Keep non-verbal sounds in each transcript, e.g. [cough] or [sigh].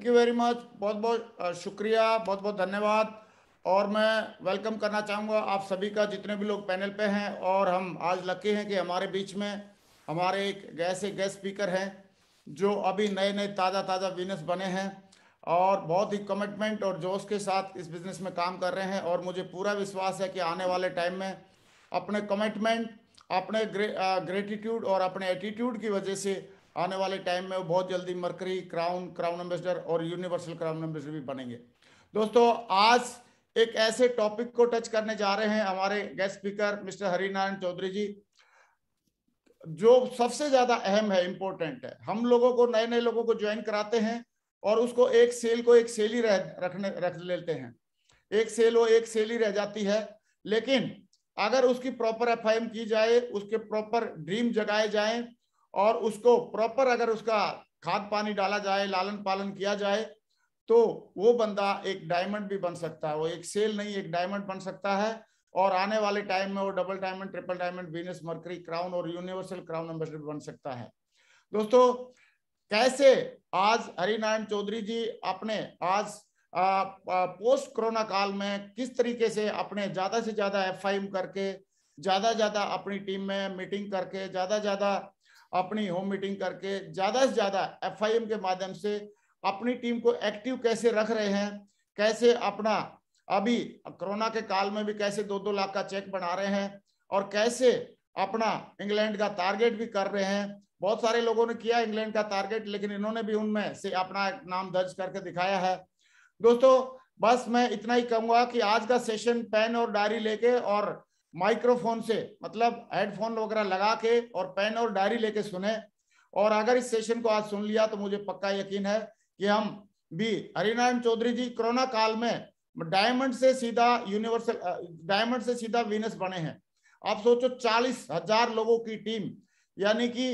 Thank you very much बहुत बहुत शुक्रिया बहुत बहुत धन्यवाद और मैं वेलकम करना चाहूँगा आप सभी का जितने भी लोग पैनल पे हैं और हम आज लकी हैं कि हमारे बीच में हमारे एक गैसे गैस स्पीकर हैं जो अभी नए नए ताज़ा ताज़ा बिजनेस बने हैं और बहुत ही कमिटमेंट और जोश के साथ इस बिज़नेस में काम कर रहे हैं और मुझे पूरा विश्वास है कि आने वाले टाइम में अपने कमिटमेंट अपने ग्रेटिट्यूड और अपने एटीट्यूड की वजह से आने वाले टाइम में वो बहुत जल्दी मरकरी क्राउन क्राउन एम्बेसडर और यूनिवर्सल क्राउन एम्बेसडर भी बनेंगे दोस्तों आज एक ऐसे टॉपिक को टच करने जा रहे हैं हमारे guest speaker mister Harinarayan Chaudhary ji जो सबसे ज्यादा अहम है इंपॉर्टेंट है हम लोगों को नए नए लोगों को ज्वाइन कराते हैं और उसको एक सेल को एक सेल ही रह रखने रख लेते हैं एक सेल वो एक सेल ही रह जाती है लेकिन अगर उसकी प्रॉपर एफ की जाए उसके प्रॉपर ड्रीम जगाए जाए और उसको प्रॉपर अगर उसका खाद पानी डाला जाए लालन पालन किया जाए तो वो बंदा एक डायमंड भी बन सकता है वो एक सेल नहीं एक डायमंड बन सकता है और आने वाले टाइम में वो double diamond triple diamond Venus Mercury crown और यूनिवर्सल क्राउन एम्बेसडर बन सकता है दोस्तों कैसे आज हरिनारायण चौधरी जी अपने आज आ, आ, पोस्ट कोरोना काल में किस तरीके से अपने ज्यादा से ज्यादा एफ करके ज्यादा ज्यादा अपनी टीम में मीटिंग करके ज्यादा ज्यादा अपनी होम मीटिंग करके ज्यादा से ज्यादा एफ के माध्यम से अपनी टीम को एक्टिव कैसे रख रहे हैं कैसे अपना अभी कोरोना के काल में भी कैसे दो दो लाख का चेक बना रहे हैं और कैसे अपना इंग्लैंड का टारगेट भी कर रहे हैं बहुत सारे लोगों ने किया इंग्लैंड का टारगेट लेकिन इन्होंने भी उनमें से अपना नाम दर्ज करके दिखाया है दोस्तों बस मैं इतना ही कहूंगा कि आज का सेशन पेन और डायरी लेके और माइक्रोफोन से मतलब हेडफोन वगैरह लगा के और पेन और डायरी लेके सुने और अगर इस सेशन को आज सुन लिया तो मुझे पक्का यकीन है कि हम भी हरिनारायण चौधरी जी कोरोना काल में डायमंड से सीधा यूनिवर्सल डायमंड से सीधा वीनस बने हैं आप सोचो चालीस हजार लोगों की टीम यानी कि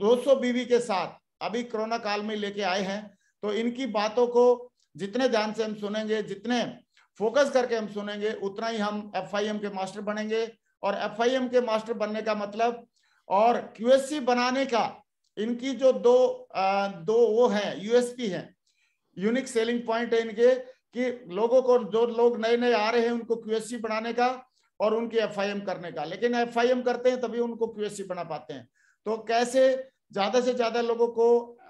दो सौ बीवी के साथ अभी कोरोना काल में लेके आए हैं तो इनकी बातों को जितने ध्यान से हम सुनेंगे जितने फोकस करके हम सुनेंगे उतना ही हम एफ के मास्टर बनेंगे और एफ के मास्टर बनने का मतलब और क्यूएससी बनाने का इनकी जो दो आ, दो वो है यूएसपी है यूनिक सेलिंग पॉइंट है इनके कि लोगों को जो लोग नए नए आ रहे हैं उनको क्यूएससी बनाने का और उनकी एफ करने का लेकिन एफ करते हैं तभी उनको क्यूएससी बना पाते हैं तो कैसे ज्यादा से ज्यादा लोगों को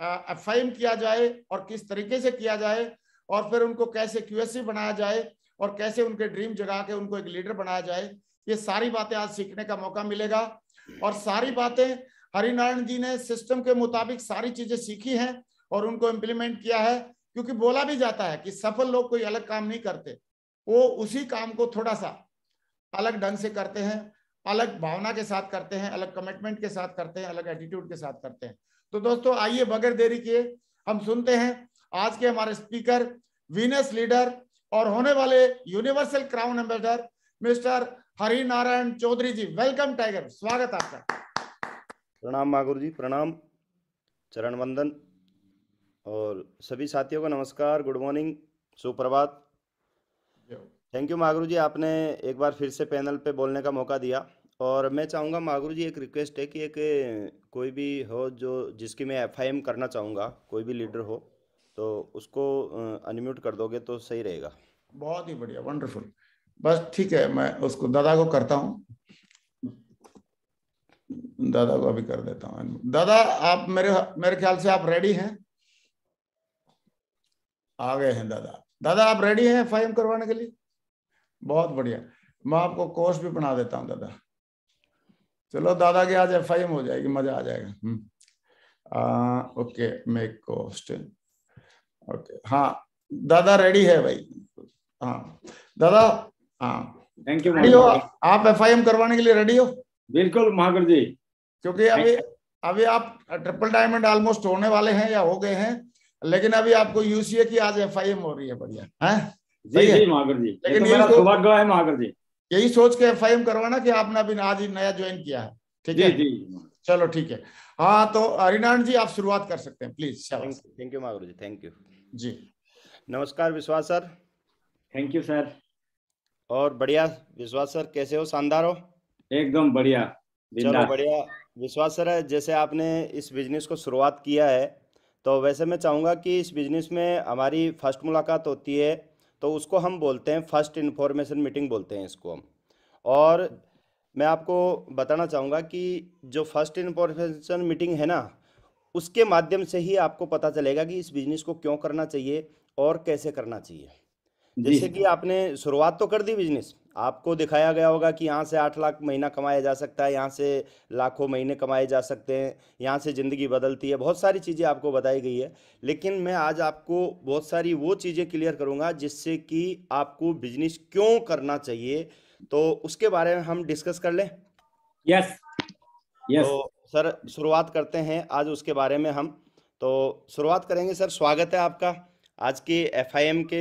एफ किया जाए और किस तरीके से किया जाए और फिर उनको कैसे क्यूएससी बनाया जाए और कैसे उनके ड्रीम जगा के उनको एक लीडर बनाया जाए ये सारी बातें आज सीखने का मौका मिलेगा और सारी बातें हरिनारायण जी ने सिस्टम के मुताबिक सारी चीजें सीखी हैं और उनको इम्प्लीमेंट किया है क्योंकि बोला भी जाता है कि सफल लोग कोई अलग काम नहीं करते वो उसी काम को थोड़ा सा अलग ढंग से करते हैं अलग भावना के साथ करते हैं अलग कमिटमेंट के साथ करते हैं अलग एटीट्यूड के साथ करते हैं तो दोस्तों आइए बगैर देरी किए हम सुनते हैं आज के हमारे स्पीकर वीनस लीडर और होने वाले universal crown ambassador mister Hari Narayan Chaudhary ji welcome tiger स्वागत आपका प्रणाम महागुरु जी प्रणाम चरण वंदन और सभी साथियों को नमस्कार गुड मॉर्निंग सुप्रभात थैंक यू महागुरु जी आपने एक बार फिर से पैनल पे बोलने का मौका दिया और मैं चाहूँगा महागुरु जी एक रिक्वेस्ट है कि एक कोई भी हो जो जिसकी मैं एफ करना चाहूँगा कोई भी लीडर हो तो उसको अनम्यूट कर दोगे तो सही रहेगा बहुत ही बढ़िया वंडरफुल बस ठीक है मैं उसको दादा को करता हूँ दादा को अभी कर देता हूँ दादा आप मेरे मेरे ख्याल से आप रेडी हैं आ गए हैं दादा दादा आप रेडी हैं एफ करवाने के लिए बहुत बढ़िया मैं आपको कोर्स भी बना देता हूँ दादा चलो दादा की आज एफ हो जाएगी मजा आ जाएगा हम्म। आ, ओके मेक कोस्ट ओके हाँ दादा रेडी है भाई हाँ दादा हाँ थैंक यू रेडी हो आप एफ करवाने के लिए रेडी हो बिल्कुल महागर जी क्योंकि अभी अभी आप ट्रिपल डायमंड ऑलमोस्ट होने वाले हैं या हो गए हैं लेकिन अभी आपको यूसीए की आज एफ हो रही है बढ़िया है जी जी महागर जी लेकिन तो मेरा है महागर जी यही सोच के एफ करवाना कि आपने अभी आज ही नया ज्वाइन किया है ठीक है जी चलो ठीक है हाँ तो हरिनारायण जी आप शुरुआत कर सकते हैं please thank you महागुरु ji thank you ji नमस्कार Vishwas sir thank you sir और बढ़िया विश्वास सर कैसे हो शानदार हो एकदम बढ़िया चलो बढ़िया विश्वास सर जैसे आपने इस बिजनेस को शुरुआत किया है तो वैसे मैं चाहूँगा कि इस बिजनेस में हमारी फर्स्ट मुलाकात होती है तो उसको हम बोलते हैं फर्स्ट इन्फॉर्मेशन मीटिंग बोलते हैं इसको हम और मैं आपको बताना चाहूँगा कि जो फर्स्ट इन्फॉर्मेशन मीटिंग है ना उसके माध्यम से ही आपको पता चलेगा कि इस बिजनेस को क्यों करना चाहिए और कैसे करना चाहिए जैसे कि आपने शुरुआत तो कर दी बिजनेस आपको दिखाया गया होगा कि यहाँ से आठ लाख महीना कमाया जा सकता है यहाँ से लाखों महीने कमाए जा सकते हैं यहाँ से ज़िंदगी बदलती है बहुत सारी चीज़ें आपको बताई गई है लेकिन मैं आज आपको बहुत सारी वो चीज़ें क्लियर करूँगा जिससे कि आपको बिजनेस क्यों करना चाहिए तो उसके बारे में हम डिस्कस कर लें यस yes. Yes yes. तो सर शुरुआत करते हैं आज उसके बारे में हम तो शुरुआत करेंगे सर स्वागत है आपका आज के एफ के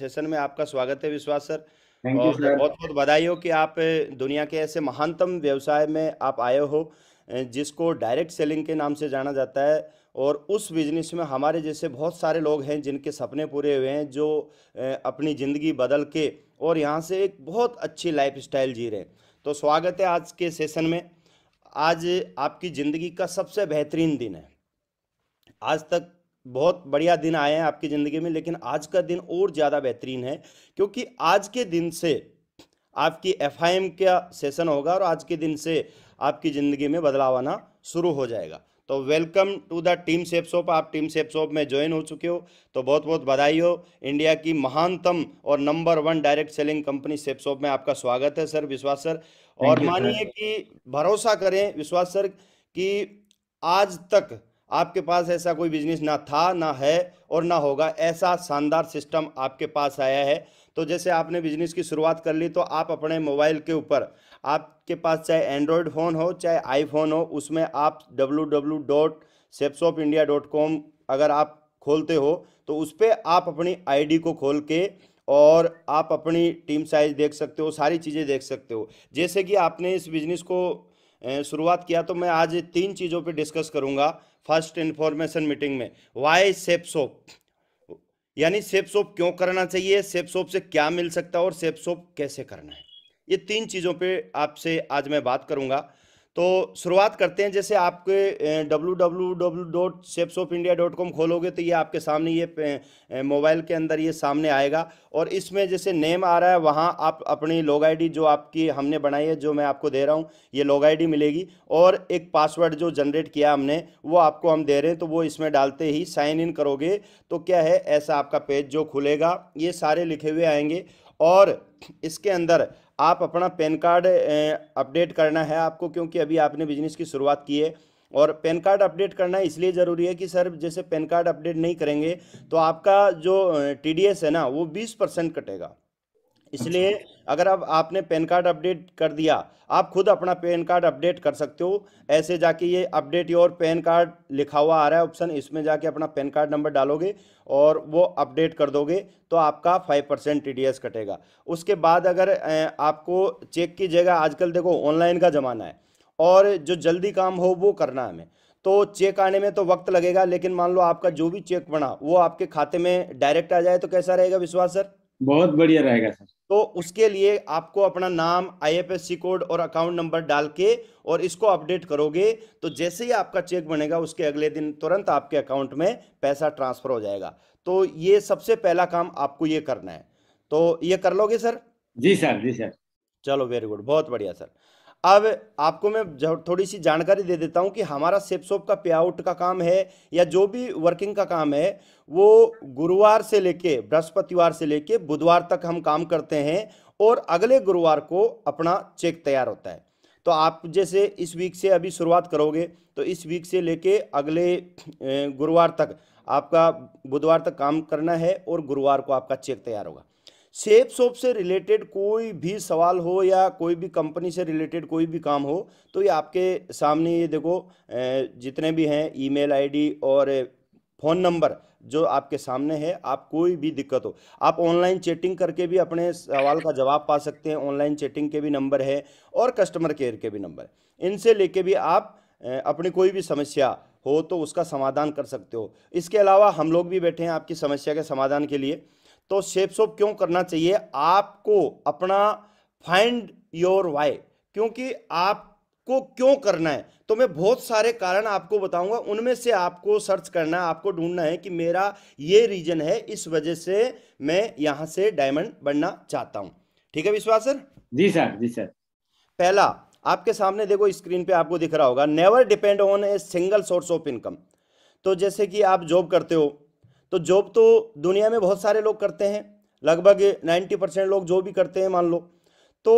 सेशन में आपका स्वागत है विश्वास सर और सर। बहुत बहुत बधाई हो कि आप दुनिया के ऐसे महानतम व्यवसाय में आप आए हो जिसको डायरेक्ट सेलिंग के नाम से जाना जाता है और उस बिजनेस में हमारे जैसे बहुत सारे लोग हैं जिनके सपने पूरे हुए हैं जो अपनी ज़िंदगी बदल के और यहाँ से एक बहुत अच्छी लाइफ स्टाइल जी रहे हैं तो स्वागत है आज के सेशन में आज आपकी ज़िंदगी का सबसे बेहतरीन दिन है आज तक बहुत बढ़िया दिन आए हैं आपकी ज़िंदगी में लेकिन आज का दिन और ज़्यादा बेहतरीन है क्योंकि आज के दिन से आपकी एफ का सेशन होगा और आज के दिन से आपकी ज़िंदगी में बदलाव आना शुरू हो जाएगा तो welcome to the team Safe Shop आप टीम सेफ शॉप में ज्वाइन हो चुके हो तो बहुत बहुत बधाई हो इंडिया की महानतम और number one direct selling company Safe Shop में आपका स्वागत है सर विश्वास सर और मानिए कि भरोसा करें विश्वास सर कि आज तक आपके पास ऐसा कोई बिजनेस ना था ना है और ना होगा ऐसा शानदार सिस्टम आपके पास आया है तो जैसे आपने बिजनेस की शुरुआत कर ली तो आप अपने मोबाइल के ऊपर आपके पास चाहे एंड्रॉयड फ़ोन हो चाहे आईफोन हो उसमें आप W W dot of India dot com अगर आप खोलते हो तो उस पर आप अपनी आईडी को खोल के और आप अपनी टीम साइज देख सकते हो सारी चीज़ें देख सकते हो जैसे कि आपने इस बिजनेस को शुरुआत किया तो मैं आज तीन चीज़ों पे डिस्कस करूंगा फर्स्ट इन्फॉर्मेशन मीटिंग में वाई सेप सोप यानी सेप सोप क्यों करना चाहिए सेप सोप से क्या मिल सकता है और सेप सोप कैसे करना है ये तीन चीज़ों पे आपसे आज मैं बात करूंगा तो शुरुआत करते हैं जैसे आपके W W W dot shapes of India dot com खोलोगे तो ये आपके सामने ये मोबाइल के अंदर ये सामने आएगा और इसमें जैसे नेम आ रहा है वहाँ आप अपनी लॉग आईडी जो आपकी हमने बनाई है जो मैं आपको दे रहा हूँ ये लॉग आईडी मिलेगी और एक पासवर्ड जो जनरेट किया हमने वो आपको हम दे रहे हैं तो वो इसमें डालते ही साइन इन करोगे तो क्या है ऐसा आपका पेज जो खुलेगा ये सारे लिखे हुए आएंगे और इसके अंदर आप अपना पैन कार्ड अपडेट करना है आपको क्योंकि अभी आपने बिजनेस की शुरुआत की है और पैन कार्ड अपडेट करना इसलिए ज़रूरी है कि सर जैसे पैन कार्ड अपडेट नहीं करेंगे तो आपका जो टीडीएस है ना वो बीस परसेंट कटेगा इसलिए अगर अब आपने पैन कार्ड अपडेट कर दिया आप खुद अपना पैन कार्ड अपडेट कर सकते हो ऐसे जाके ये अपडेट योर पैन कार्ड लिखा हुआ आ रहा है ऑप्शन इसमें जाके अपना पैन कार्ड नंबर डालोगे और वो अपडेट कर दोगे तो आपका फाइव परसेंट टी कटेगा उसके बाद अगर आपको चेक की जगह आजकल देखो ऑनलाइन का ज़माना है और जो जल्दी काम हो वो करना है हमें तो चेक आने में तो वक्त लगेगा लेकिन मान लो आपका जो भी चेक बना वो आपके खाते में डायरेक्ट आ जाए तो कैसा रहेगा विश्वास सर बहुत बढ़िया रहेगा सर तो उसके लिए आपको अपना नाम आईएफएससी कोड और अकाउंट नंबर डाल के और इसको अपडेट करोगे तो जैसे ही आपका चेक बनेगा उसके अगले दिन तुरंत आपके अकाउंट में पैसा ट्रांसफर हो जाएगा तो ये सबसे पहला काम आपको ये करना है तो ये कर लोगे सर जी सर जी सर चलो वेरी गुड बहुत बढ़िया सर अब आपको मैं थोड़ी सी जानकारी दे देता हूँ कि हमारा सेप सोप का पे आउट का काम है या जो भी वर्किंग का काम है वो गुरुवार से लेके बृहस्पतिवार से लेके बुधवार तक हम काम करते हैं और अगले गुरुवार को अपना चेक तैयार होता है तो आप जैसे इस वीक से अभी शुरुआत करोगे तो इस वीक से लेके अगले गुरुवार तक आपका बुधवार तक काम करना है और गुरुवार को आपका चेक तैयार होगा सेप शॉप से रिलेटेड कोई भी सवाल हो या कोई भी कंपनी से रिलेटेड कोई भी काम हो तो ये आपके सामने ये देखो जितने भी हैं ईमेल आईडी और फ़ोन नंबर जो आपके सामने है आप कोई भी दिक्कत हो आप ऑनलाइन चैटिंग करके भी अपने सवाल का जवाब पा सकते हैं ऑनलाइन चैटिंग के भी नंबर है और कस्टमर केयर के भी नंबर इनसे लेके भी आप अपनी कोई भी समस्या हो तो उसका समाधान कर सकते हो इसके अलावा हम लोग भी बैठे हैं आपकी समस्या के समाधान के लिए तो शेप शॉप क्यों करना चाहिए आपको अपना फाइंड योर वाई क्योंकि आपको क्यों करना है तो मैं बहुत सारे कारण आपको बताऊंगा उनमें से आपको सर्च करना है आपको ढूंढना है कि मेरा ये रीजन है इस वजह से मैं यहां से डायमंड बनना चाहता हूं ठीक है विश्वास सर जी सर जी सर पहला आपके सामने देखो स्क्रीन पे आपको दिख रहा होगा never depend on a single source of income तो जैसे कि आप जॉब करते हो तो जॉब तो दुनिया में बहुत सारे लोग करते हैं लगभग नाइन्टी परसेंट लोग जो भी करते हैं मान लो तो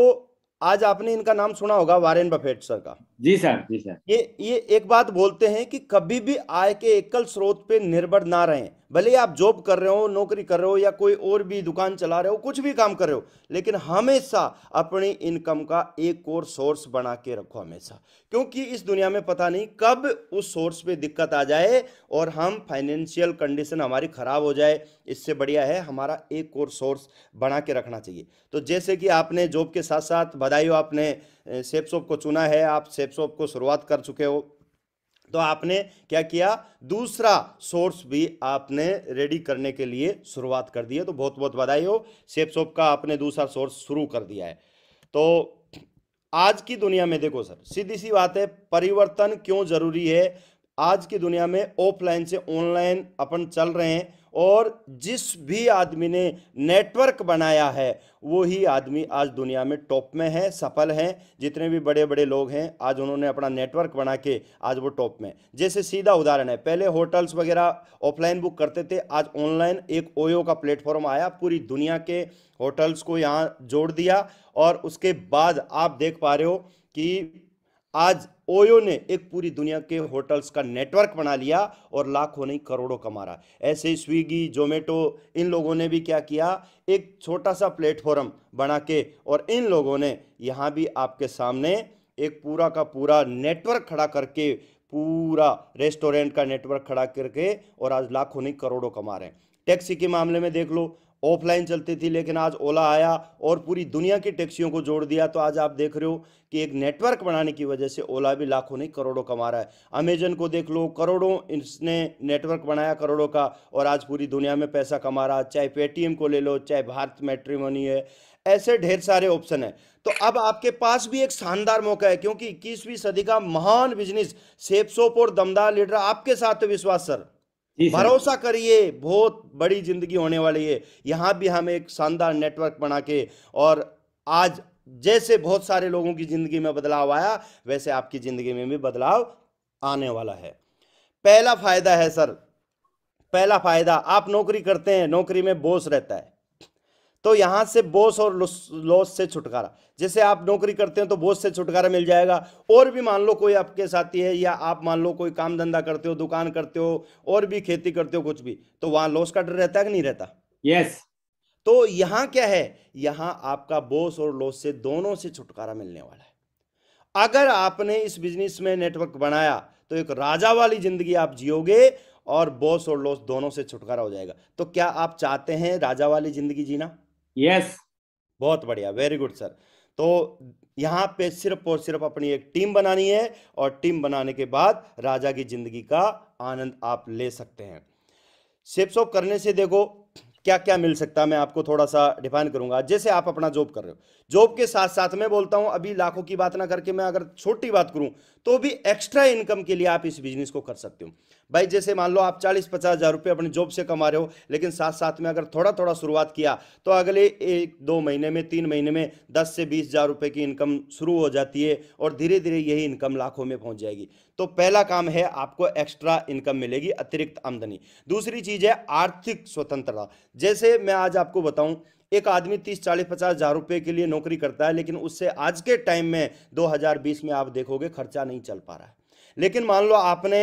आज आपने इनका नाम सुना होगा वारेन बफेट सर का जी सर जी सर ये ये एक बात बोलते हैं कि कभी भी आय के एकल स्रोत पे निर्भर ना रहें भले आप जॉब कर रहे हो नौकरी कर रहे हो या कोई और भी दुकान चला रहे हो कुछ भी काम कर रहे हो लेकिन हमेशा अपनी इनकम का एक और सोर्स बना के रखो हमेशा क्योंकि इस दुनिया में पता नहीं कब उस सोर्स पे दिक्कत आ जाए और हम फाइनेंशियल कंडीशन हमारी ख़राब हो जाए इससे बढ़िया है हमारा एक और सोर्स बना के रखना चाहिए तो जैसे कि आपने जॉब के साथ साथ बधाई हो आपने सेप शॉप को चुना है आप सेप शॉप को शुरुआत कर चुके हो तो आपने क्या किया दूसरा सोर्स भी आपने रेडी करने के लिए शुरुआत कर दी है तो बहुत बहुत बधाई हो सेप सोप का आपने दूसरा सोर्स शुरू कर दिया है तो आज की दुनिया में देखो सर सीधी सी बात है परिवर्तन क्यों जरूरी है आज की दुनिया में ऑफलाइन से ऑनलाइन अपन चल रहे हैं और जिस भी आदमी ने नेटवर्क बनाया है वो ही आदमी आज दुनिया में टॉप में है सफल हैं जितने भी बड़े बड़े लोग हैं आज उन्होंने अपना नेटवर्क बना के आज वो टॉप में जैसे सीधा उदाहरण है पहले होटल्स वगैरह ऑफलाइन बुक करते थे आज ऑनलाइन एक ओयो का प्लेटफॉर्म आया पूरी दुनिया के होटल्स को यहाँ जोड़ दिया और उसके बाद आप देख पा रहे हो कि आज ओयो ने एक पूरी दुनिया के होटल्स का नेटवर्क बना लिया और लाखों नहीं करोड़ों कमा रहा ऐसे ही स्विगी जोमेटो इन लोगों ने भी क्या किया एक छोटा सा प्लेटफॉर्म बना के और इन लोगों ने यहाँ भी आपके सामने एक पूरा का पूरा नेटवर्क खड़ा करके पूरा रेस्टोरेंट का नेटवर्क खड़ा करके और आज लाखों नहीं करोड़ों कमा रहे हैं टैक्सी के मामले में देख लो ऑफलाइन चलती थी लेकिन आज ओला आया और पूरी दुनिया की टैक्सियों को जोड़ दिया तो आज आप देख रहे हो कि एक नेटवर्क बनाने की वजह से ओला भी लाखों नहीं करोड़ों कमा रहा है अमेजन को देख लो करोड़ों इसने नेटवर्क बनाया करोड़ों का और आज पूरी दुनिया में पैसा कमा रहा चाहे पेटीएम को ले लो चाहे भारत मेट्रीमनी है ऐसे ढेर सारे ऑप्शन है तो अब आपके पास भी एक शानदार मौका है क्योंकि इक्कीसवीं सदी का महान बिजनेस सेपसोप और दमदार लीडर आपके साथ विश्वास सर भरोसा करिए बहुत बड़ी जिंदगी होने वाली है यहाँ भी हम एक शानदार नेटवर्क बना के और आज जैसे बहुत सारे लोगों की जिंदगी में बदलाव आया वैसे आपकी जिंदगी में भी बदलाव आने वाला है पहला फायदा है सर पहला फायदा आप नौकरी करते हैं नौकरी में बोस रहता है तो यहां से बोस और लॉस से छुटकारा जैसे आप नौकरी करते हैं तो बोस से छुटकारा मिल जाएगा और भी मान लो कोई आपके साथी है या आप मान लो कोई काम धंधा करते हो दुकान करते हो और भी खेती करते हो कुछ भी तो वहां लॉस का डर रहता है कि नहीं रहता यस yes. तो यहां क्या है यहां आपका बोस और लॉस से दोनों से छुटकारा मिलने वाला है अगर आपने इस बिजनेस में नेटवर्क बनाया तो एक राजा वाली जिंदगी आप जियोगे और बॉस और लॉस दोनों से छुटकारा हो जाएगा तो क्या आप चाहते हैं राजा वाली जिंदगी जीना यस बहुत बढ़िया वेरी गुड सर तो यहाँ पे सिर्फ और सिर्फ अपनी एक टीम बनानी है और टीम बनाने के बाद राजा की जिंदगी का आनंद आप ले सकते हैं सेप सॉप करने से देखो क्या क्या मिल सकता है मैं आपको थोड़ा सा डिफाइन करूंगा जैसे आप अपना जॉब कर रहे हो जॉब के साथ साथ मैं बोलता हूं अभी लाखों की बात ना करके मैं अगर छोटी बात करूं तो भी एक्स्ट्रा इनकम के लिए आप इस बिजनेस को कर सकते हो भाई जैसे मान लो आप चालीस पचास हज़ार रुपये अपने जॉब से कमा रहे हो लेकिन साथ साथ में अगर थोड़ा थोड़ा शुरुआत किया तो अगले एक दो महीने में तीन महीने में दस से बीस हज़ार रुपये की इनकम शुरू हो जाती है और धीरे धीरे यही इनकम लाखों में पहुंच जाएगी तो पहला काम है आपको एक्स्ट्रा इनकम मिलेगी अतिरिक्त आमदनी दूसरी चीज़ है आर्थिक स्वतंत्रता जैसे मैं आज आपको बताऊं एक आदमी तीस चालीस पचास हज़ार रुपए के लिए नौकरी करता है लेकिन उससे आज के टाइम में 2020 में आप देखोगे खर्चा नहीं चल पा रहा है लेकिन मान लो आपने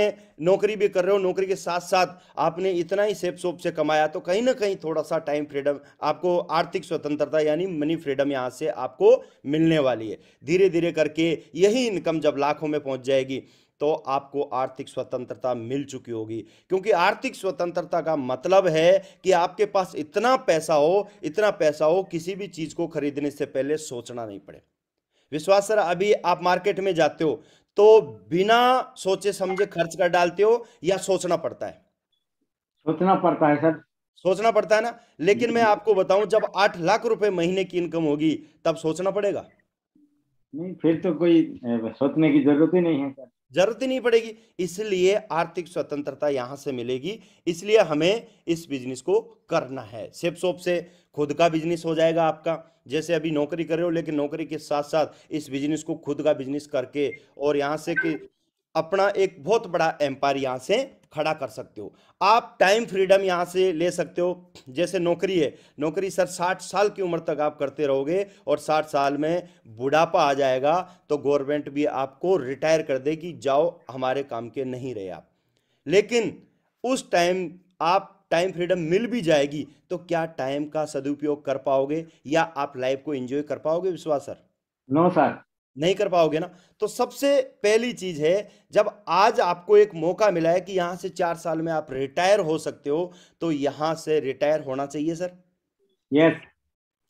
नौकरी भी कर रहे हो नौकरी के साथ साथ आपने इतना ही सेप सोप से कमाया तो कहीं ना कहीं थोड़ा सा टाइम फ्रीडम आपको आर्थिक स्वतंत्रता यानी मनी फ्रीडम यहाँ से आपको मिलने वाली है धीरे धीरे करके यही इनकम जब लाखों में पहुँच जाएगी तो आपको आर्थिक स्वतंत्रता मिल चुकी होगी क्योंकि आर्थिक स्वतंत्रता का मतलब है कि आपके पास इतना पैसा हो इतना पैसा हो किसी भी चीज़ को खरीदने से पहले सोचना नहीं पड़े विश्वास सर अभी आप मार्केट में जाते हो तो बिना सोचे समझे खर्च कर डालते हो या सोचना पड़ता है सोचना पड़ता है सर सोचना पड़ता है ना लेकिन मैं आपको बताऊं जब आठ लाख रुपए महीने की इनकम होगी तब सोचना पड़ेगा नहीं फिर तो कोई सोचने की जरूरत ही नहीं है सर जरूरत ही नहीं पड़ेगी इसलिए आर्थिक स्वतंत्रता यहां से मिलेगी इसलिए हमें इस बिजनेस को करना है सेप सोप से खुद का बिजनेस हो जाएगा आपका जैसे अभी नौकरी कर रहे हो लेकिन नौकरी के साथ साथ इस बिजनेस को खुद का बिजनेस करके और यहाँ से कि अपना एक बहुत बड़ा एम्पायर यहाँ से खड़ा कर सकते हो आप टाइम फ्रीडम यहाँ से ले सकते हो जैसे नौकरी है नौकरी सर साठ साल की उम्र तक आप करते रहोगे और साठ साल में बुढ़ापा आ जाएगा तो गवर्नमेंट भी आपको रिटायर कर देगी जाओ हमारे काम के नहीं रहे आप लेकिन उस टाइम आप टाइम फ्रीडम मिल भी जाएगी तो क्या टाइम का सदुपयोग कर पाओगे या आप लाइफ को एंजॉय कर पाओगे विश्वास सर नो सर नहीं कर पाओगे ना तो सबसे पहली चीज है जब आज आपको एक मौका मिला है कि यहां से चार साल में आप रिटायर हो सकते हो तो यहां से रिटायर होना चाहिए सर यस yes.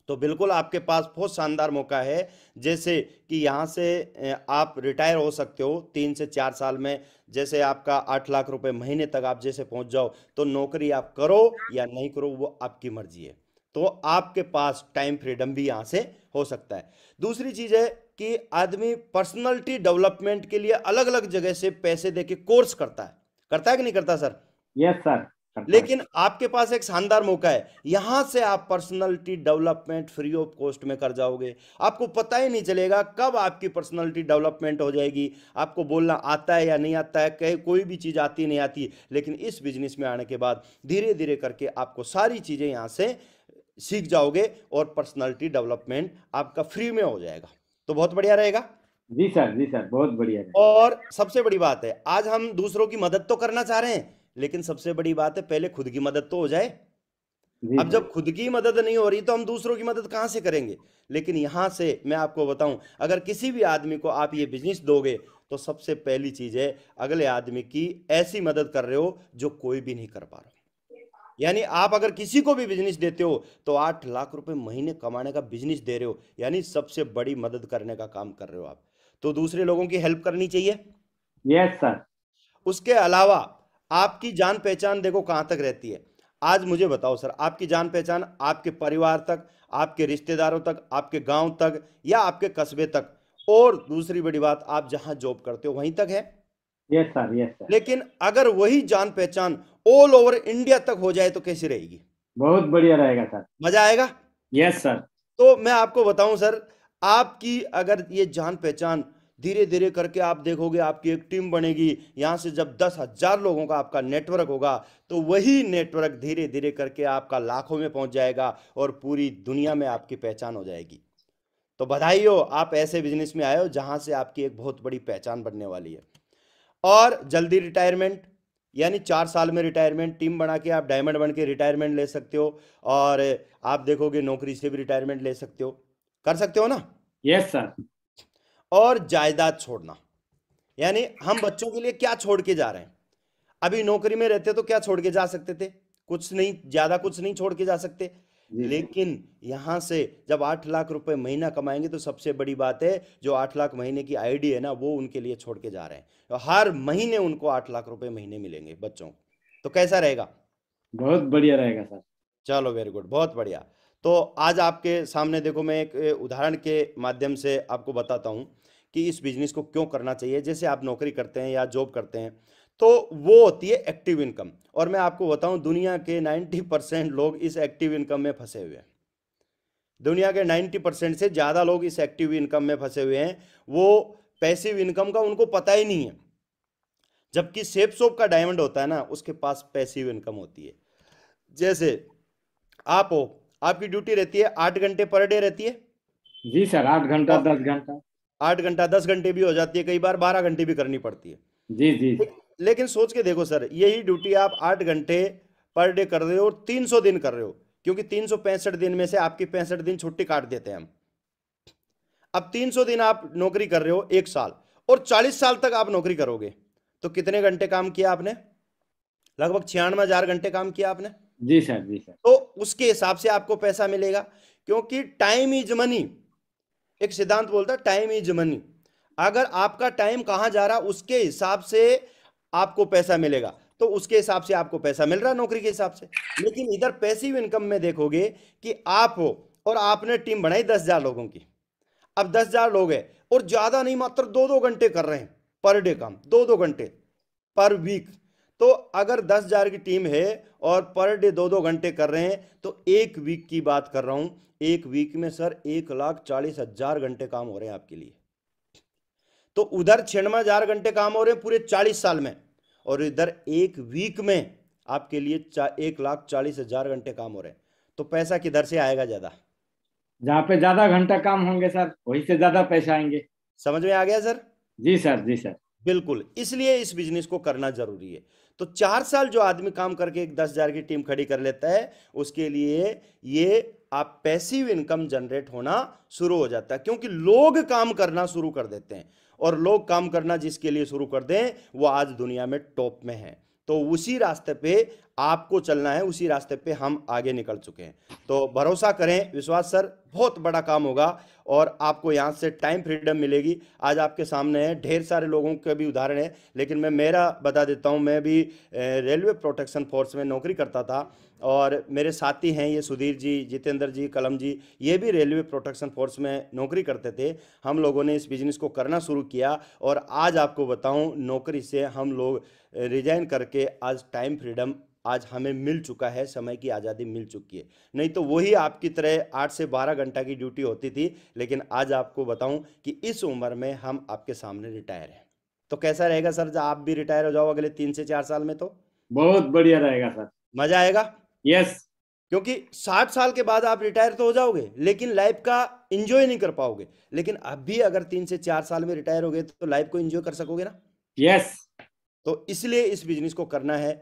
तो बिल्कुल आपके पास बहुत शानदार मौका है जैसे कि यहां से आप रिटायर हो सकते हो तीन से चार साल में जैसे आपका आठ लाख रुपए महीने तक आप जैसे पहुंच जाओ तो नौकरी आप करो या नहीं करो वो आपकी मर्जी है तो आपके पास टाइम फ्रीडम भी यहां से हो सकता है दूसरी चीज़ है कि आदमी पर्सनलिटी डेवलपमेंट के लिए अलग अलग जगह से पैसे दे के कोर्स करता है करता है कि नहीं करता सर यस yes, सर लेकिन आपके पास एक शानदार मौका है यहां से आप personality development free of cost में कर जाओगे आपको पता ही नहीं चलेगा कब आपकी पर्सनालिटी डेवलपमेंट हो जाएगी आपको बोलना आता है या नहीं आता है कहीं कोई भी चीज़ आती नहीं आती लेकिन इस बिजनेस में आने के बाद धीरे धीरे करके आपको सारी चीज़ें यहां से सीख जाओगे और पर्सनालिटी डेवलपमेंट आपका फ्री में हो जाएगा तो बहुत बढ़िया रहेगा जी सर जी सर बहुत बढ़िया और सबसे बड़ी बात है आज हम दूसरों की मदद तो करना चाह रहे हैं लेकिन सबसे बड़ी बात है पहले खुद की मदद तो हो जाए अब जब खुद की मदद नहीं हो रही तो हम दूसरों की मदद कहां से करेंगे लेकिन यहां से मैं आपको बताऊं अगर किसी भी आदमी को आप ये बिजनेस दोगे तो सबसे पहली चीज है अगले आदमी की ऐसी मदद कर रहे हो जो कोई भी नहीं कर पा रहा यानी आप अगर किसी को भी बिजनेस देते हो तो आठ लाख रुपए महीने कमाने का बिजनेस दे रहे हो यानी सबसे बड़ी मदद करने का काम कर रहे हो आप तो दूसरे लोगों की हेल्प करनी चाहिए यस yes, सर उसके अलावा आपकी जान पहचान देखो कहां तक रहती है आज मुझे बताओ सर आपकी जान पहचान आपके परिवार तक आपके रिश्तेदारों तक आपके गांव तक या आपके कस्बे तक और दूसरी बड़ी बात आप जहां जॉब करते हो वहीं तक है यस सर यस सर लेकिन अगर वही जान पहचान ऑल ओवर इंडिया तक हो जाए तो कैसी रहेगी बहुत बढ़िया रहेगा सर मजा आएगा यस सर तो मैं आपको बताऊं सर आपकी अगर ये जान पहचान धीरे धीरे करके आप देखोगे आपकी एक टीम बनेगी यहाँ से जब दस हजार लोगों का आपका नेटवर्क होगा तो वही नेटवर्क धीरे धीरे करके आपका लाखों में पहुंच जाएगा और पूरी दुनिया में आपकी पहचान हो जाएगी तो बधाई हो आप ऐसे बिजनेस में आए हो जहां से आपकी एक बहुत बड़ी पहचान बनने वाली है और जल्दी रिटायरमेंट यानी चार साल में रिटायरमेंट टीम बना के आप डायमंड बन के रिटायरमेंट ले सकते हो और आप देखोगे नौकरी से भी रिटायरमेंट ले सकते हो कर सकते हो ना यस सर और जायदाद छोड़ना यानी हम बच्चों के लिए क्या छोड़ के जा रहे हैं अभी नौकरी में रहते तो क्या छोड़ के जा सकते थे कुछ नहीं ज्यादा कुछ नहीं छोड़ के जा सकते लेकिन यहाँ से जब आठ लाख रुपए महीना कमाएंगे तो सबसे बड़ी बात है जो आठ लाख महीने की आईडी है ना वो उनके लिए छोड़ के जा रहे हैं हर महीने उनको आठ लाख रुपए महीने मिलेंगे बच्चों को तो कैसा रहेगा बहुत बढ़िया रहेगा सर चलो वेरी गुड बहुत बढ़िया तो आज आपके सामने देखो मैं एक उदाहरण के माध्यम से आपको बताता हूँ कि इस बिजनेस को क्यों करना चाहिए जैसे आप नौकरी करते हैं या जॉब करते हैं तो वो होती है एक्टिव इनकम और मैं आपको बताऊं दुनिया के 90 परसेंट लोग इस एक्टिव इनकम में फंसे हुए हैं दुनिया के 90 परसेंट से ज़्यादा लोग इस एक्टिव इनकम में फंसे हुए हैं वो पैसिव इनकम का उनको पता ही नहीं है जबकि सेप सोप का डायमंड होता है ना उसके पास पैसिव इनकम होती है जैसे आप हो आपकी ड्यूटी रहती है आठ घंटे पर डे रहती है जी सर आठ घंटा दस घंटा आठ घंटा दस घंटे भी हो जाती है कई बार बारह घंटे भी करनी पड़ती है जी जी लेकिन सोच के देखो सर यही ड्यूटी आप आठ घंटे पर डे कर रहे हो और तीन सौ दिन कर रहे हो क्योंकि तीन सौ पैंसठ दिन में से आपकी पैंसठ दिन छुट्टी काट देते हैं हम अब तीन सौ दिन आप नौकरी कर रहे हो एक साल और चालीस साल तक आप नौकरी करोगे तो कितने घंटे काम किया आपने लगभग छियानवे हजार घंटे काम किया आपने जी सर जी सर तो उसके हिसाब से आपको पैसा मिलेगा क्योंकि टाइम इज मनी एक सिद्धांत बोलता टाइम इज मनी अगर आपका टाइम कहां जा रहा उसके हिसाब से आपको पैसा मिलेगा तो उसके हिसाब से आपको पैसा मिल रहा है नौकरी के हिसाब से लेकिन इधर पैसिव इनकम में देखोगे कि आप हो और आपने टीम बनाई दस हजार लोगों की अब दस हजार लोग हैं और ज़्यादा नहीं मात्र दो दो घंटे कर रहे हैं पर डे काम दो दो घंटे पर वीक तो अगर दस हजार की टीम है और पर डे दो दो घंटे कर रहे हैं तो एक वीक की बात कर रहा हूं एक वीक में सर एक लाख चालीस हजार घंटे काम हो रहे हैं आपके लिए तो उधर छिणवा हजार घंटे काम हो रहे हैं पूरे चालीस साल में और इधर एक वीक में आपके लिए एक लाख चालीस हजार घंटे काम हो रहे हैं तो पैसा किधर से आएगा ज्यादा जहाँ पे ज्यादा घंटा काम होंगे सर वहीं से ज्यादा पैसा आएंगे समझ में आ गया सर जी सर जी सर बिल्कुल इसलिए इस बिजनेस को करना जरूरी है तो चार साल जो आदमी काम करके एक दस हजार की टीम खड़ी कर लेता है उसके लिए ये आप पैसिव इनकम जनरेट होना शुरू हो जाता है क्योंकि लोग काम करना शुरू कर देते हैं और लोग काम करना जिसके लिए शुरू कर दें वो आज दुनिया में टॉप में है तो उसी रास्ते पे आपको चलना है उसी रास्ते पे हम आगे निकल चुके हैं तो भरोसा करें विश्वास सर बहुत बड़ा काम होगा और आपको यहाँ से टाइम फ्रीडम मिलेगी आज आपके सामने है ढेर सारे लोगों के भी उदाहरण है लेकिन मैं मेरा बता देता हूँ मैं भी रेलवे प्रोटेक्शन फोर्स में नौकरी करता था और मेरे साथी हैं ये सुधीर जी जितेंद्र जी कलम जी ये भी रेलवे प्रोटेक्शन फोर्स में नौकरी करते थे हम लोगों ने इस बिजनेस को करना शुरू किया और आज आपको बताऊं नौकरी से हम लोग रिजाइन करके आज टाइम फ्रीडम आज हमें मिल चुका है समय की आज़ादी मिल चुकी है नहीं तो वही आपकी तरह आठ से बारह घंटा की ड्यूटी होती थी लेकिन आज आपको बताऊँ कि इस उम्र में हम आपके सामने रिटायर हैं तो कैसा रहेगा सर आप भी रिटायर हो जाओ अगले तीन से चार साल में तो बहुत बढ़िया रहेगा सर मजा आएगा yes. क्योंकि साठ साल के बाद आप रिटायर तो हो जाओगे लेकिन लाइफ का इंजॉय नहीं कर पाओगे लेकिन अब भी अगर तीन से चार साल में रिटायर हो गए तो लाइफ को इंजॉय कर सकोगे ना यस yes. तो इसलिए इस बिजनेस को करना है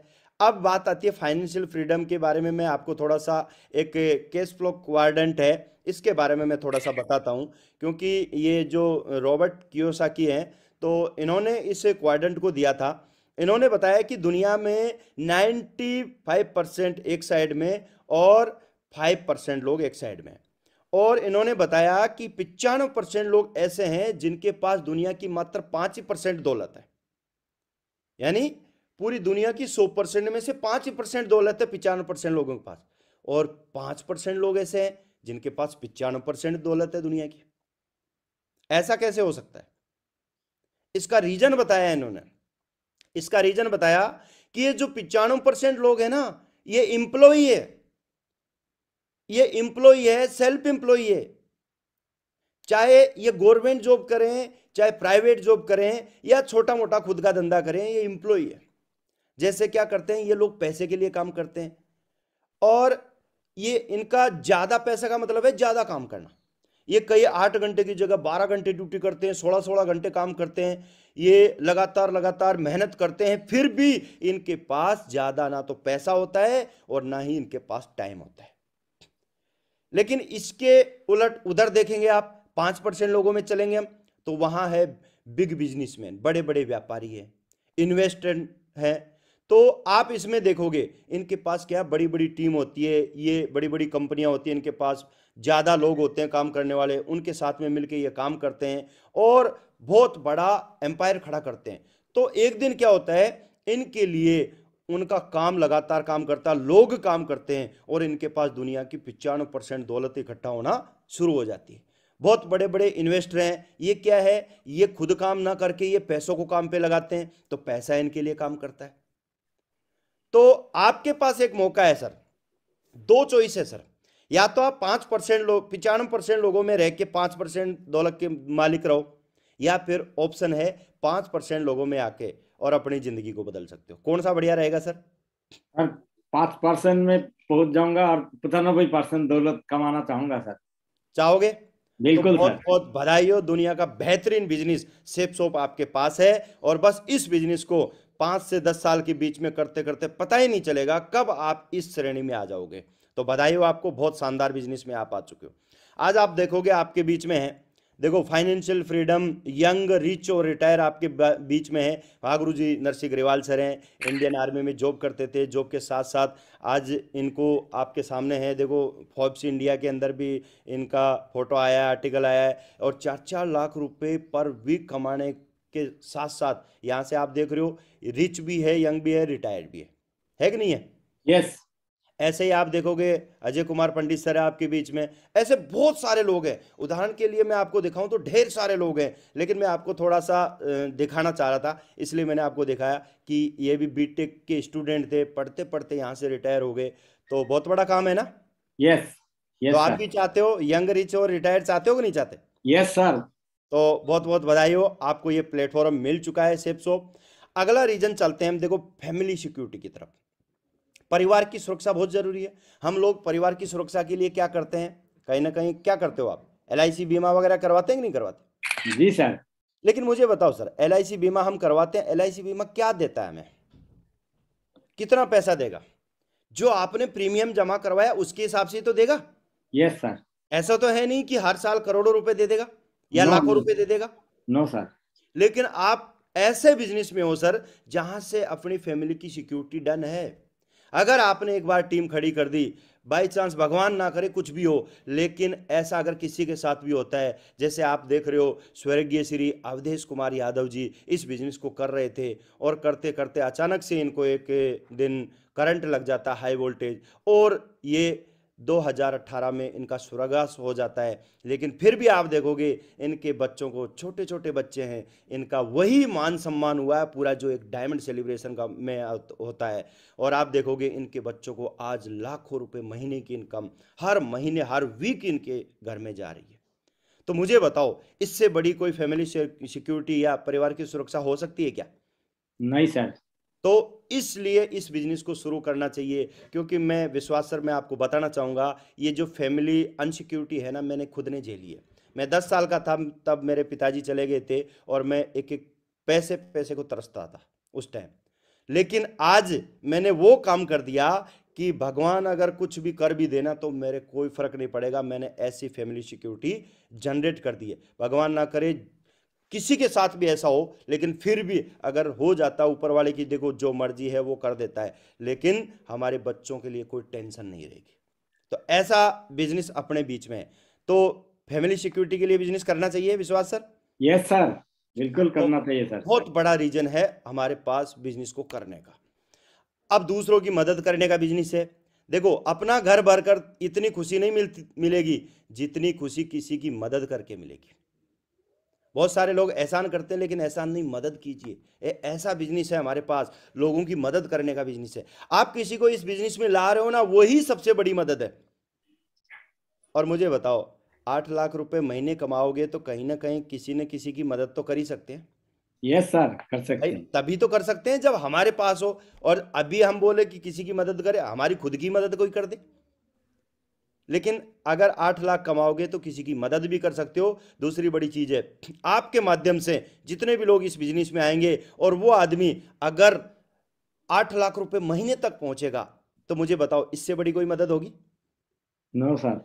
अब बात आती है फाइनेंशियल फ्रीडम के बारे में मैं आपको थोड़ा सा एक केस फ्लो क्वारडेंट है इसके बारे में मैं थोड़ा सा बताता हूँ क्योंकि ये जो रॉबर्ट कियोसाकी हैं तो इन्होंने इस क्वारडेंट को दिया था इन्होंने बताया कि दुनिया में 95 परसेंट एक साइड में और 5 परसेंट लोग एक साइड में और इन्होंने बताया कि पिचानवे परसेंट लोग ऐसे हैं जिनके पास दुनिया की मात्र पांच ही परसेंट दौलत है यानी पूरी दुनिया की सौ परसेंट में से पांच ही परसेंट दौलत है पिचानवे परसेंट लोगों के पास और पांच परसेंट लोग ऐसे हैं जिनके पास पिचानवे परसेंट दौलत है दुनिया की ऐसा कैसे हो सकता है इसका रीजन बताया इन्होंने इसका रीजन बताया कि ये जो पिचानवे परसेंट लोग हैं ना ये इंप्लॉई है ये इंप्लॉई है सेल्फ इंप्लॉई है चाहे ये गवर्नमेंट जॉब करें चाहे प्राइवेट जॉब करें या छोटा मोटा खुद का धंधा करें ये इंप्लॉई है जैसे क्या करते हैं ये लोग पैसे के लिए काम करते हैं और ये इनका ज़्यादा पैसा का मतलब है ज़्यादा काम करना ये कई आठ घंटे की जगह बारह घंटे ड्यूटी करते हैं सोलह सोलह घंटे काम करते हैं ये लगातार लगातार मेहनत करते हैं फिर भी इनके पास ज़्यादा ना तो पैसा होता है और ना ही इनके पास टाइम होता है लेकिन इसके उलट उधर देखेंगे आप पांच परसेंट लोगों में चलेंगे हम तो वहां है बिग बिजनेसमैन बड़े बड़े व्यापारी हैं इन्वेस्टर हैं तो आप इसमें देखोगे इनके पास क्या बड़ी बड़ी टीम होती है ये बड़ी बड़ी कंपनियां होती है इनके पास ज़्यादा लोग होते हैं काम करने वाले उनके साथ में मिलकर ये काम करते हैं और बहुत बड़ा एम्पायर खड़ा करते हैं तो एक दिन क्या होता है इनके लिए उनका काम लगातार काम करता लोग काम करते हैं और इनके पास दुनिया की पिचानवे परसेंट दौलत इकट्ठा होना शुरू हो जाती है बहुत बड़े बड़े इन्वेस्टर हैं ये क्या है ये खुद काम ना करके ये पैसों को काम पे लगाते हैं तो पैसा इनके लिए काम करता है तो आपके पास एक मौका है सर दो चॉइस है सर या तो आप पांच परसेंट लोग पिचानवे परसेंट लोगों में रह के पांच परसेंट दौलत के मालिक रहो या फिर ऑप्शन है पांच परसेंट लोगों में आके और अपनी जिंदगी को बदल सकते हो कौन सा बढ़िया रहेगा सर पांच परसेंट में पहुंच जाऊंगा और पचानबे परसेंट दौलत कमाना चाहूंगा सर चाहोगे बिल्कुल तो बहुत बहुत बधाई हो दुनिया का बेहतरीन बिजनेस सेफ सोप आपके पास है और बस इस बिजनेस को पांच से दस साल के बीच में करते करते पता ही नहीं चलेगा कब आप इस श्रेणी में आ जाओगे तो बधाई हो आपको बहुत शानदार बिजनेस में आप आ चुके हो आज आप देखोगे आपके बीच में है देखो फाइनेंशियल फ्रीडम यंग रिच और रिटायर आपके बीच में है भागुरु जी नरसिंह ग्रेवाल सर हैं इंडियन आर्मी में जॉब करते थे जॉब के साथ साथ आज इनको आपके सामने है देखो फॉर्ब्स इंडिया के अंदर भी इनका फोटो आया है आर्टिकल आया है और चार चार लाख रुपए पर वीक कमाने के साथ साथ यहाँ से आप देख रहे हो रिच भी है यंग भी है रिटायर्ड भी है है कि नहीं है यस yes. ऐसे ही आप देखोगे अजय कुमार पंडित सर है आपके बीच में ऐसे बहुत सारे लोग हैं उदाहरण के लिए मैं आपको दिखाऊं तो ढेर सारे लोग हैं लेकिन मैं आपको थोड़ा सा दिखाना चाह रहा था इसलिए मैंने आपको दिखाया कि ये भी बीटेक के स्टूडेंट थे पढ़ते पढ़ते यहाँ से रिटायर हो गए तो बहुत बड़ा काम है ना यस तो आप भी चाहते हो यंग रिच और रिटायर चाहते हो कि नहीं चाहते यस सर तो बहुत बहुत बधाई हो आपको ये प्लेटफॉर्म मिल चुका है सेफ सोप अगला रीजन चलते हैं हम देखो फैमिली सिक्योरिटी की तरफ परिवार की सुरक्षा बहुत जरूरी है हम लोग परिवार की सुरक्षा के लिए क्या करते हैं कहीं ना कहीं क्या करते हो आप एल बीमा वगैरह करवाते हैं कि नहीं करवाते जी सर लेकिन मुझे बताओ सर एल बीमा हम करवाते हैं एल बीमा क्या देता है हमें कितना पैसा देगा जो आपने प्रीमियम जमा करवाया उसके हिसाब से तो देगा यस yes, सर ऐसा तो है नहीं कि हर साल करोड़ों रुपए दे देगा या no, लाखों रुपए दे देगा नो no, सर लेकिन आप ऐसे बिजनेस में हो सर जहां से अपनी फैमिली की सिक्योरिटी डन है अगर आपने एक बार टीम खड़ी कर दी बाई चांस भगवान ना करे कुछ भी हो लेकिन ऐसा अगर किसी के साथ भी होता है जैसे आप देख रहे हो स्वर्गीय श्री अवधेश कुमार यादव जी इस बिजनेस को कर रहे थे और करते करते अचानक से इनको एक दिन करंट लग जाता हाई वोल्टेज और ये 2018 में इनका सुरगास हो जाता है लेकिन फिर भी आप देखोगे इनके बच्चों को छोटे छोटे बच्चे हैं इनका वही मान सम्मान हुआ है पूरा जो एक डायमंड सेलिब्रेशन का में होता है और आप देखोगे इनके बच्चों को आज लाखों रुपए महीने की इनकम हर महीने हर वीक इनके घर में जा रही है तो मुझे बताओ इससे बड़ी कोई फैमिली सिक्योरिटी या परिवार की सुरक्षा हो सकती है क्या नहीं सर तो इसलिए इस बिजनेस को शुरू करना चाहिए क्योंकि मैं विश्वास सर मैं आपको बताना चाहूँगा ये जो फैमिली अनसिक्योरिटी है ना मैंने खुद ने झेली है मैं दस साल का था तब मेरे पिताजी चले गए थे और मैं एक एक पैसे पैसे को तरसता था उस टाइम लेकिन आज मैंने वो काम कर दिया कि भगवान अगर कुछ भी कर भी देना तो मेरे कोई फर्क नहीं पड़ेगा मैंने ऐसी फैमिली सिक्योरिटी जनरेट कर दी है भगवान ना करे किसी के साथ भी ऐसा हो लेकिन फिर भी अगर हो जाता है ऊपर वाले की देखो जो मर्जी है वो कर देता है लेकिन हमारे बच्चों के लिए कोई टेंशन नहीं रहेगी तो ऐसा बिजनेस अपने बीच में है तो फैमिली सिक्योरिटी के लिए बिजनेस करना चाहिए विश्वास सर यस सर बिल्कुल तो करना चाहिए सर बहुत बड़ा रीजन है हमारे पास बिजनेस को करने का अब दूसरों की मदद करने का बिजनेस है देखो अपना घर भरकर इतनी खुशी नहीं मिलती मिलेगी जितनी खुशी किसी की मदद करके मिलेगी बहुत सारे लोग एहसान करते हैं लेकिन एहसान नहीं मदद कीजिए ऐसा बिजनेस है हमारे पास लोगों की मदद करने का बिजनेस है आप किसी को इस बिजनेस में ला रहे हो ना वही सबसे बड़ी मदद है और मुझे बताओ आठ लाख रुपए महीने कमाओगे तो कहीं ना कहीं किसी न किसी की मदद तो कर ही सकते हैं यस सर कर सकते हैं तभी तो कर सकते हैं जब हमारे पास हो और अभी हम बोले कि किसी की मदद करे हमारी खुद की मदद कोई कर दे लेकिन अगर आठ लाख कमाओगे तो किसी की मदद भी कर सकते हो दूसरी बड़ी चीज़ है आपके माध्यम से जितने भी लोग इस बिजनेस में आएंगे और वो आदमी अगर आठ लाख रुपए महीने तक पहुंचेगा तो मुझे बताओ इससे बड़ी कोई मदद होगी नो no, सर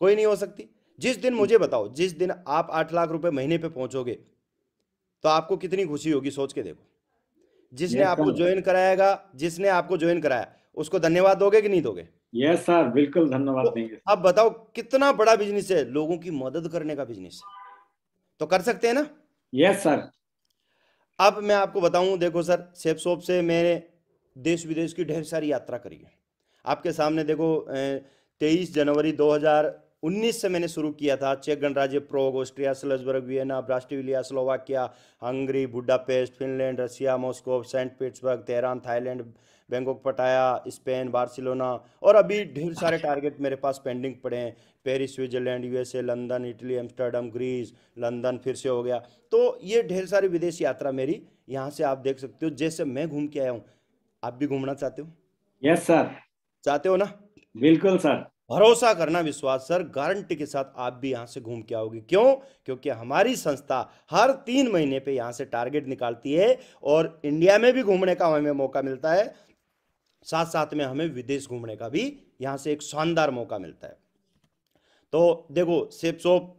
कोई नहीं हो सकती जिस दिन मुझे बताओ जिस दिन आप आठ लाख रुपए महीने पे पहुंचोगे तो आपको कितनी खुशी होगी सोच के देखो जिसने आपको ज्वाइन कराएगा जिसने आपको ज्वाइन कराया उसको धन्यवाद दोगे कि नहीं दोगे यस सर बिल्कुल धन्यवाद तो देंगे आप बताओ कितना बड़ा बिजनेस है लोगों की मदद करने का बिजनेस तो कर सकते हैं ना यस सर अब मैं आपको बताऊं देखो सर सेफ सोप से मैंने देश विदेश की ढेर सारी यात्रा करी है आपके सामने देखो तेईस जनवरी 2019 से मैंने शुरू किया था चेक गणराज्य Prague Austria Salzburg Vienna Bratislava Slovakia Hungary Budapest Finland Russia Moscow Saint Petersburg Tehran Thailand Bangkok Pattaya Spain Barcelona और अभी ढेर सारे अच्छा। टारगेट मेरे पास पेंडिंग पड़े हैं Paris Switzerland USA London Italy Amsterdam Greece London फिर से हो गया तो ये ढेर सारी विदेश यात्रा मेरी यहाँ से आप देख सकते हो जैसे मैं घूम के आया हूँ आप भी घूमना चाहते हो यस सर चाहते हो ना बिल्कुल सर भरोसा करना विश्वास सर गारंटी के साथ आप भी यहाँ से घूम के आओगे क्यों क्योंकि हमारी संस्था हर तीन महीने पे यहाँ से टारगेट निकालती है और इंडिया में भी घूमने का हमें मौका मिलता है साथ साथ में हमें विदेश घूमने का भी यहां से एक शानदार मौका मिलता है तो देखो सेप सोप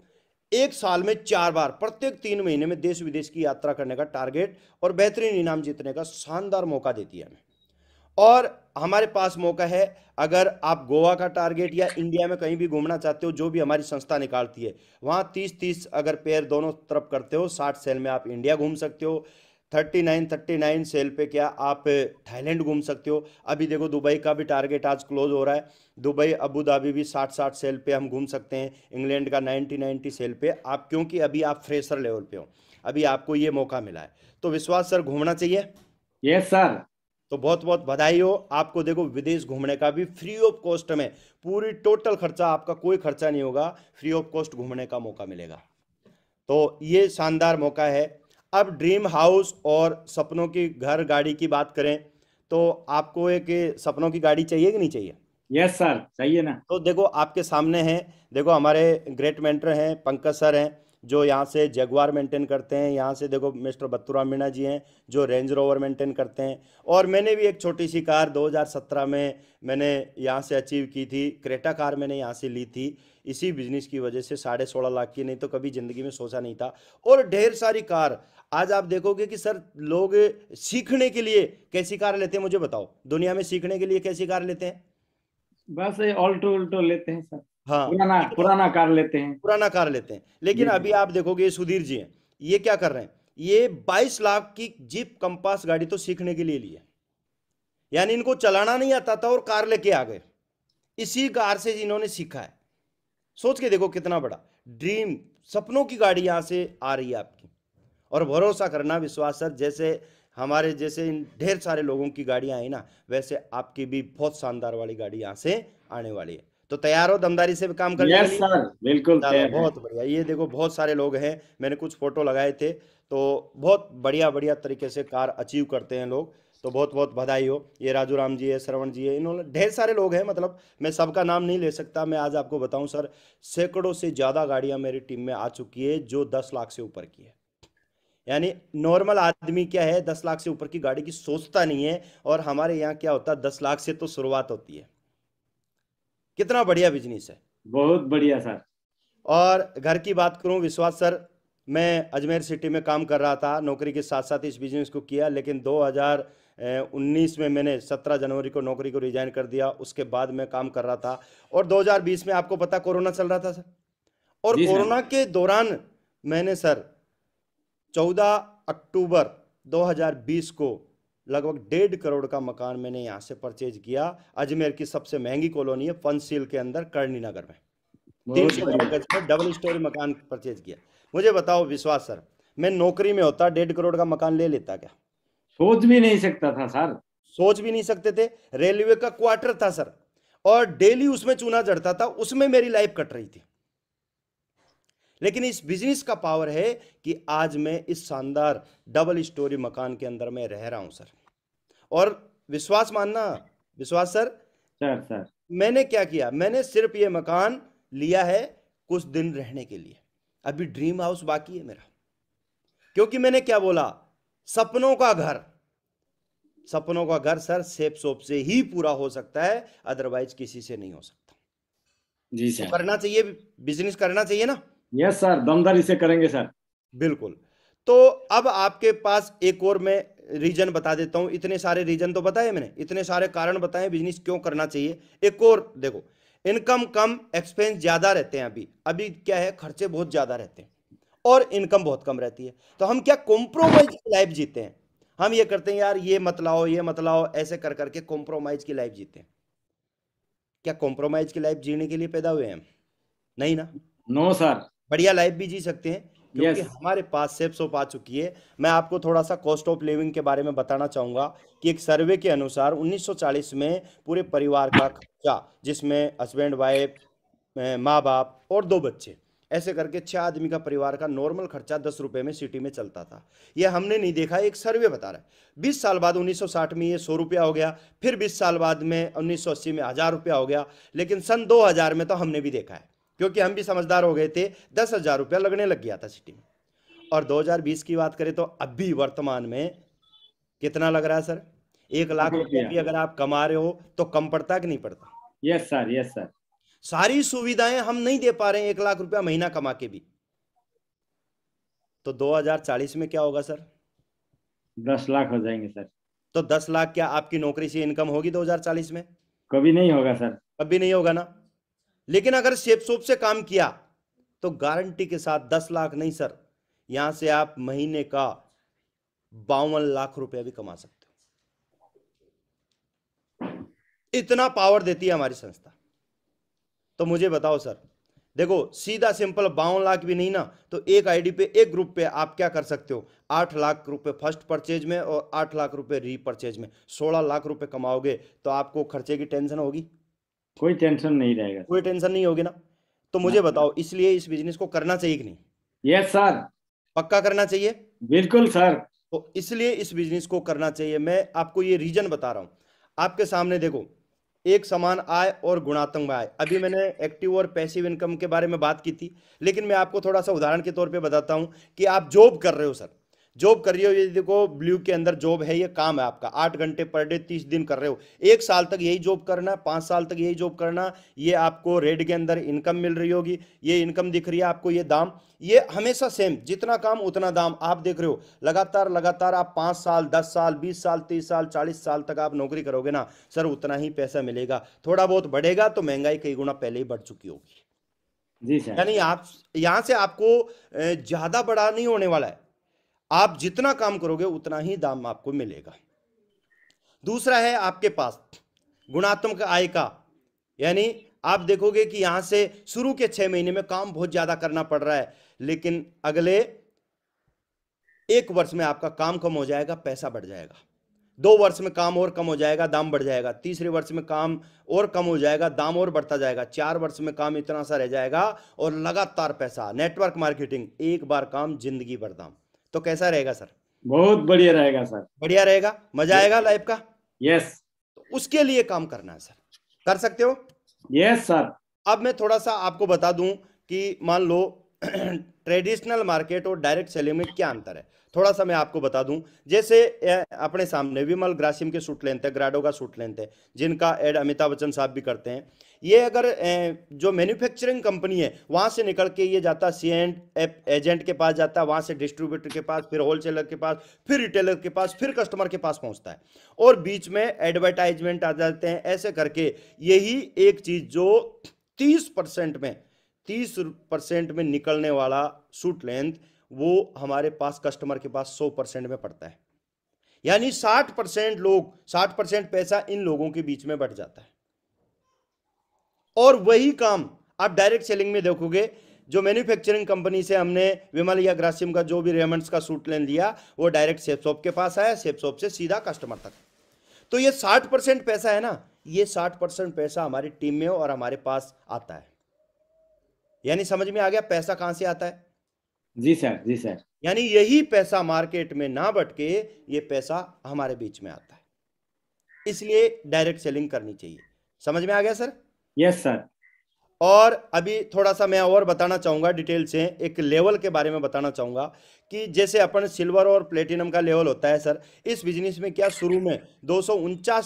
एक साल में चार बार प्रत्येक तीन महीने में देश विदेश की यात्रा करने का टारगेट और बेहतरीन इनाम जीतने का शानदार मौका देती है हमें और हमारे पास मौका है अगर आप गोवा का टारगेट या इंडिया में कहीं भी घूमना चाहते हो जो भी हमारी संस्था निकालती है वहाँ तीस तीस अगर पेयर दोनों तरफ करते हो साठ सेल में आप इंडिया घूम सकते हो thirty nine thirty nine sale पे क्या आप थाईलैंड घूम सकते हो अभी देखो दुबई का भी टारगेट आज क्लोज हो रहा है दुबई अबू धाबी भी साठ साठ सेल पे हम घूम सकते हैं इंग्लैंड का नाइन्टी नाइन्टी सेल पे आप क्योंकि अभी आप फ्रेशर लेवल पे हो अभी आपको ये मौका मिला है तो विश्वास सर घूमना चाहिए ये सर तो बहुत बहुत बधाई हो आपको देखो विदेश घूमने का भी फ्री ऑफ कॉस्ट में पूरी टोटल खर्चा आपका कोई खर्चा नहीं होगा फ्री ऑफ कॉस्ट घूमने का मौका मिलेगा तो ये शानदार मौका है अब ड्रीम हाउस और सपनों की घर गाड़ी की बात करें तो आपको एक सपनों की गाड़ी चाहिए कि नहीं चाहिए यस सर चाहिए ना तो देखो आपके सामने हैं देखो हमारे ग्रेट मेंटर हैं पंकज सर हैं जो यहाँ से जगवार मेंटेन करते हैं यहाँ से देखो मिस्टर बत्तूराम मीणा जी हैं जो रेंज रोवर मेंटेन करते हैं और मैंने भी एक छोटी सी कार 2017 में मैंने यहाँ से अचीव की थी क्रेटा कार मैंने यहाँ से ली थी इसी बिजनेस की वजह से साढ़े सोलह लाख की नहीं तो कभी ज़िंदगी में सोचा नहीं था और ढेर सारी कार आज आप देखोगे कि सर लोग सीखने के लिए कैसी कार लेते हैं मुझे बताओ दुनिया में सीखने के लिए कैसी कार लेते हैं बस ऑल्टो उल्टो लेते हैं सर हाँ पुराना तो पुराना कार लेते हैं पुराना कार लेते हैं लेकिन अभी आप देखोगे सुधीर जी हैं ये क्या कर रहे हैं ये 22 लाख की जीप कंपास गाड़ी तो सीखने के लिए ली है यानी इनको चलाना नहीं आता था और कार लेके आ गए इसी कार से इन्होंने सीखा है सोच के देखो कितना बड़ा ड्रीम सपनों की गाड़ी यहाँ से आ रही है आपकी और भरोसा करना विश्वास सर जैसे हमारे जैसे इन ढेर सारे लोगों की गाड़ियां आई ना वैसे आपकी भी बहुत शानदार वाली गाड़ी यहाँ से आने वाली है तो तैयार हो दमदारी से भी काम कर yes, बिल्कुल बहुत बढ़िया ये देखो बहुत सारे लोग हैं मैंने कुछ फोटो लगाए थे तो बहुत बढ़िया बढ़िया तरीके से कार अचीव करते हैं लोग तो बहुत बहुत बधाई हो ये राजू राम जी है श्रवण जी है इन्होंने ढेर सारे लोग हैं मतलब मैं सबका नाम नहीं ले सकता मैं आज आपको बताऊं सर सैकड़ों से ज़्यादा गाड़ियां मेरी टीम में आ चुकी है जो दस लाख से ऊपर की है यानी नॉर्मल आदमी क्या है दस लाख से ऊपर की गाड़ी की सोचता नहीं है और हमारे यहाँ क्या होता है दस लाख से तो शुरुआत होती है कितना बढ़िया बिजनेस है बहुत बढ़िया सर और घर की बात करूं विश्वास सर मैं अजमेर सिटी में काम कर रहा था नौकरी के साथ साथ इस बिजनेस को किया लेकिन 2019 में मैंने 17 जनवरी को नौकरी को रिजाइन कर दिया उसके बाद मैं काम कर रहा था और 2020 में आपको पता कोरोना चल रहा था सर और कोरोना के दौरान मैंने सर 14 अक्टूबर 2020 को लगभग डेढ़ करोड़ का मकान मैंने यहाँ से परचेज किया अजमेर की सबसे महंगी कॉलोनी है फनसील के अंदर करणी नगर में तीन सौ गज डबल स्टोरी मकान परचेज किया मुझे बताओ विश्वास सर मैं नौकरी में होता डेढ़ करोड़ का मकान ले लेता क्या सोच भी नहीं सकता था सर सोच भी नहीं सकते थे रेलवे का क्वार्टर था सर और डेली उसमें चूना जड़ता था उसमें मेरी लाइफ कट रही थी लेकिन इस बिजनेस का पावर है कि आज मैं इस शानदार डबल स्टोरी मकान के अंदर में रह रहा हूं सर और विश्वास मानना विश्वास सर सर सर मैंने क्या किया मैंने सिर्फ ये मकान लिया है कुछ दिन रहने के लिए अभी ड्रीम हाउस बाकी है मेरा क्योंकि मैंने क्या बोला सपनों का घर सपनों का घर सर सेप सोप से ही पूरा हो सकता है अदरवाइज किसी से नहीं हो सकता जी सर करना चाहिए बिजनेस करना चाहिए ना यस सर दमदारी से करेंगे सर बिल्कुल तो अब आपके पास एक और मैं रीजन बता देता हूं इतने सारे रीजन तो बताए मैंने इतने सारे कारण बताए बिजनेस क्यों करना चाहिए एक और देखो इनकम कम एक्सपेंस ज्यादा रहते हैं अभी अभी क्या है खर्चे बहुत ज्यादा रहते हैं और इनकम बहुत कम रहती है तो हम क्या कॉम्प्रोमाइज की लाइफ जीते हैं हम ये करते हैं यार ये मत लाओ ये मत लाओ ऐसे कर करके कॉम्प्रोमाइज की लाइफ जीते हैं क्या कॉम्प्रोमाइज की लाइफ जीने के लिए पैदा हुए हैं नहीं ना नो सर बढ़िया लाइफ भी जी सकते हैं क्योंकि yes. हमारे पास सेफ सोप आ चुकी है मैं आपको थोड़ा सा कॉस्ट ऑफ लिविंग के बारे में बताना चाहूंगा कि एक सर्वे के अनुसार 1940 में पूरे परिवार का खर्चा जिसमें हस्बैंड वाइफ माँ बाप और दो बच्चे ऐसे करके छह आदमी का परिवार का नॉर्मल खर्चा दस रुपए में सिटी में चलता था यह हमने नहीं देखा एक सर्वे बता रहा है बीस साल बाद 1960 में ये सौ रुपया हो गया फिर बीस साल बाद में 1980 में हज़ार रुपया हो गया लेकिन सन 2000 में तो हमने भी देखा है क्योंकि हम भी समझदार हो गए थे दस हज़ार रुपया लगने लग गया था सिटी में और 2020 की बात करें तो अभी वर्तमान में कितना लग रहा है सर एक लाख रुपया भी अगर आप कमा रहे हो तो कम पड़ता कि नहीं पड़ता यस सर यस सर सारी सुविधाएं हम नहीं दे पा रहे हैं एक लाख रुपया महीना कमा के भी तो 2040 में क्या होगा सर दस लाख हो जाएंगे सर तो दस लाख क्या आपकी नौकरी से इनकम होगी 2040 में कभी नहीं होगा सर कभी नहीं होगा ना लेकिन अगर सेप सोप से काम किया तो गारंटी के साथ दस लाख नहीं सर यहां से आप महीने का बावन लाख रुपया भी कमा सकते हो इतना पावर देती है हमारी संस्था तो मुझे बताओ सर देखो सीधा सिंपल बावन लाख भी नहीं ना तो एक आईडी पे एक ग्रुप पे आप क्या कर सकते हो आठ लाख रुपए फर्स्ट परचेज में और आठ लाख रुपए रीपरचेज में सोलह लाख रुपए कमाओगे तो आपको खर्चे की टेंशन होगी कोई टेंशन नहीं रहेगा कोई टेंशन नहीं होगी ना तो मुझे बताओ इसलिए इस बिजनेस को करना चाहिए कि नहीं यस सर पक्का करना चाहिए बिल्कुल सर तो इसलिए इस बिजनेस को करना चाहिए मैं आपको ये रीजन बता रहा हूँ आपके सामने देखो एक समान आय और गुणात्मक आय अभी मैंने एक्टिव और पैसिव इनकम के बारे में बात की थी लेकिन मैं आपको थोड़ा सा उदाहरण के तौर पे बताता हूँ कि आप जॉब कर रहे हो सर जॉब कर रही हो ये देखो ब्लू के अंदर जॉब है ये काम है आपका आठ घंटे पर डे तीस दिन कर रहे हो एक साल तक यही जॉब करना पाँच साल तक यही जॉब करना ये आपको रेड के अंदर इनकम मिल रही होगी ये इनकम दिख रही है आपको ये दाम ये हमेशा सेम जितना काम उतना दाम आप देख रहे हो लगातार लगातार आप पाँच साल दस साल बीस साल तीस साल चालीस साल तक आप नौकरी करोगे ना सर उतना ही पैसा मिलेगा थोड़ा बहुत बढ़ेगा तो महंगाई कई गुना पहले ही बढ़ चुकी होगी जी सर यानी आप यहाँ से आपको ज़्यादा बड़ा नहीं होने वाला है आप जितना काम करोगे उतना ही दाम आपको मिलेगा दूसरा है आपके पास गुणात्मक आय का यानी आप देखोगे कि यहां से शुरू के छह महीने में काम बहुत ज़्यादा करना पड़ रहा है लेकिन अगले एक वर्ष में आपका काम कम हो जाएगा पैसा बढ़ जाएगा दो वर्ष में काम और कम हो जाएगा दाम बढ़ जाएगा तीसरे वर्ष में काम और कम हो जाएगा दाम और बढ़ता जाएगा चार वर्ष में काम इतना सा रह जाएगा और लगातार पैसा नेटवर्क मार्केटिंग एक बार काम जिंदगी भर दाम तो कैसा रहेगा सर बहुत बढ़िया रहेगा सर बढ़िया रहेगा मजा आएगा लाइफ का यस तो उसके लिए काम करना है सर कर सकते हो यस सर अब मैं थोड़ा सा आपको बता दूं कि मान लो ट्रेडिशनल [clears throat] मार्केट और डायरेक्ट सेलिंग में क्या अंतर है थोड़ा सा मैं आपको बता दूं जैसे अपने सामने विमल ग्रासिम के सूट लेंथ है ग्राडो का सूट लेंथ है जिनका एड अमिताभ बच्चन साहब भी करते हैं ये अगर जो मैन्युफैक्चरिंग कंपनी है वहाँ से निकल के ये जाता सी एंड एजेंट के पास जाता है वहाँ से डिस्ट्रीब्यूटर के पास फिर होलसेलर के पास फिर रिटेलर के पास फिर कस्टमर के पास पहुँचता है और बीच में एडवर्टाइजमेंट आ जाते हैं ऐसे करके यही एक चीज़ जो तीस परसेंट में तीस परसेंट में निकलने वाला सूट लेंथ वो हमारे पास कस्टमर के पास सौ परसेंट में पड़ता है यानी साठ परसेंट लोग साठ परसेंट पैसा इन लोगों के बीच में बढ़ जाता है और वही काम आप डायरेक्ट सेलिंग में देखोगे जो मैन्युफैक्चरिंग कंपनी से हमने विमल या ग्रासिम का जो भी रेमंड का सूट लेन लिया वो डायरेक्ट सेफ शॉप के पास आया सेफ शॉप से सीधा कस्टमर तक तो ये साठ परसेंट पैसा है ना ये साठ परसेंट पैसा हमारी टीम में और हमारे पास आता है यानी समझ में आ गया पैसा कहां से आता है जी सर जी सर यानी यही पैसा मार्केट में ना बटके ये पैसा हमारे बीच में आता है इसलिए डायरेक्ट सेलिंग करनी चाहिए समझ में आ गया सर यस सर और अभी थोड़ा सा मैं और बताना चाहूंगा डिटेल से एक लेवल के बारे में बताना चाहूंगा कि जैसे अपन सिल्वर और प्लेटिनम का लेवल होता है सर इस बिजनेस में क्या शुरू में दो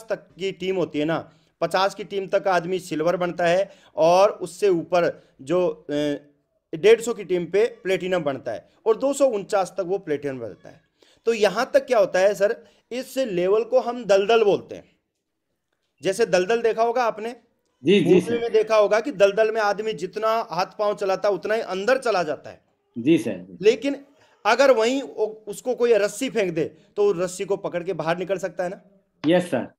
तक की टीम होती है ना पचास की टीम तक आदमी सिल्वर बनता है और उससे ऊपर जो डेढ़ सौ की टीम पे प्लेटिनम बनता है और दो तक वो प्लेटिनम बनता है तो यहां तक क्या होता है सर इस लेवल को हम दलदल बोलते हैं जैसे दलदल देखा होगा आपने जी जी सर में देखा होगा कि दलदल में आदमी जितना हाथ पांव चलाता उतना ही अंदर चला जाता है जी सर लेकिन अगर वहीं उसको कोई रस्सी फेंक दे तो रस्सी को पकड़ के बाहर निकल सकता है ना यस सर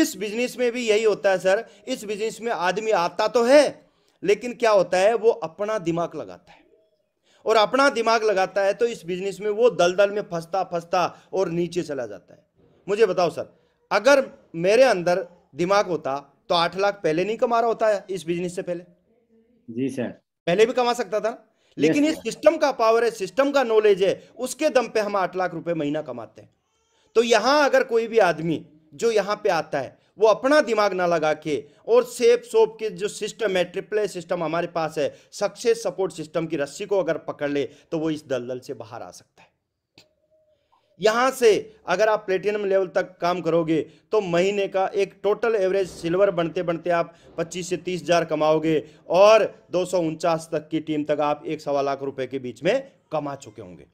इस बिजनेस में भी यही होता है सर इस बिजनेस में आदमी आता तो है लेकिन क्या होता है वो अपना दिमाग लगाता है और अपना दिमाग लगाता है तो इस बिजनेस में वो दलदल में फंसता फंसता और नीचे चला जाता है मुझे बताओ सर अगर मेरे अंदर दिमाग होता तो आठ लाख पहले नहीं कमा रहा होता इस बिजनेस से पहले जी सर पहले भी कमा सकता था लेकिन ये सिस्टम का पावर है सिस्टम का नॉलेज है उसके दम पे हम आठ लाख रुपए महीना कमाते हैं तो यहां अगर कोई भी आदमी जो यहां पे आता है वो अपना दिमाग ना लगा के और सेफ सोप के जो सिस्टम है ट्रिपल सिस्टम हमारे पास है सक्सेस सपोर्ट सिस्टम की रस्सी को अगर पकड़ ले तो वो इस दलदल से बाहर आ सकता है यहां से अगर आप प्लेटिनम लेवल तक काम करोगे तो महीने का एक टोटल एवरेज सिल्वर बनते बनते आप 25 से तीस हजार कमाओगे और दो तक की टीम तक आप एक सवा लाख रुपए के बीच में कमा चुके होंगे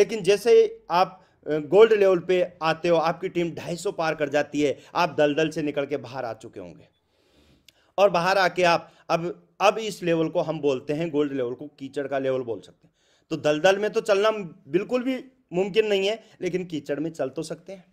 लेकिन जैसे आप गोल्ड लेवल पे आते हो आपकी टीम 250 पार कर जाती है आप दलदल से निकल के बाहर आ चुके होंगे और बाहर आके आप अब अब इस लेवल को हम बोलते हैं गोल्ड लेवल को कीचड़ का लेवल बोल सकते हैं तो दलदल में तो चलना बिल्कुल भी मुमकिन नहीं है लेकिन कीचड़ में चल तो सकते हैं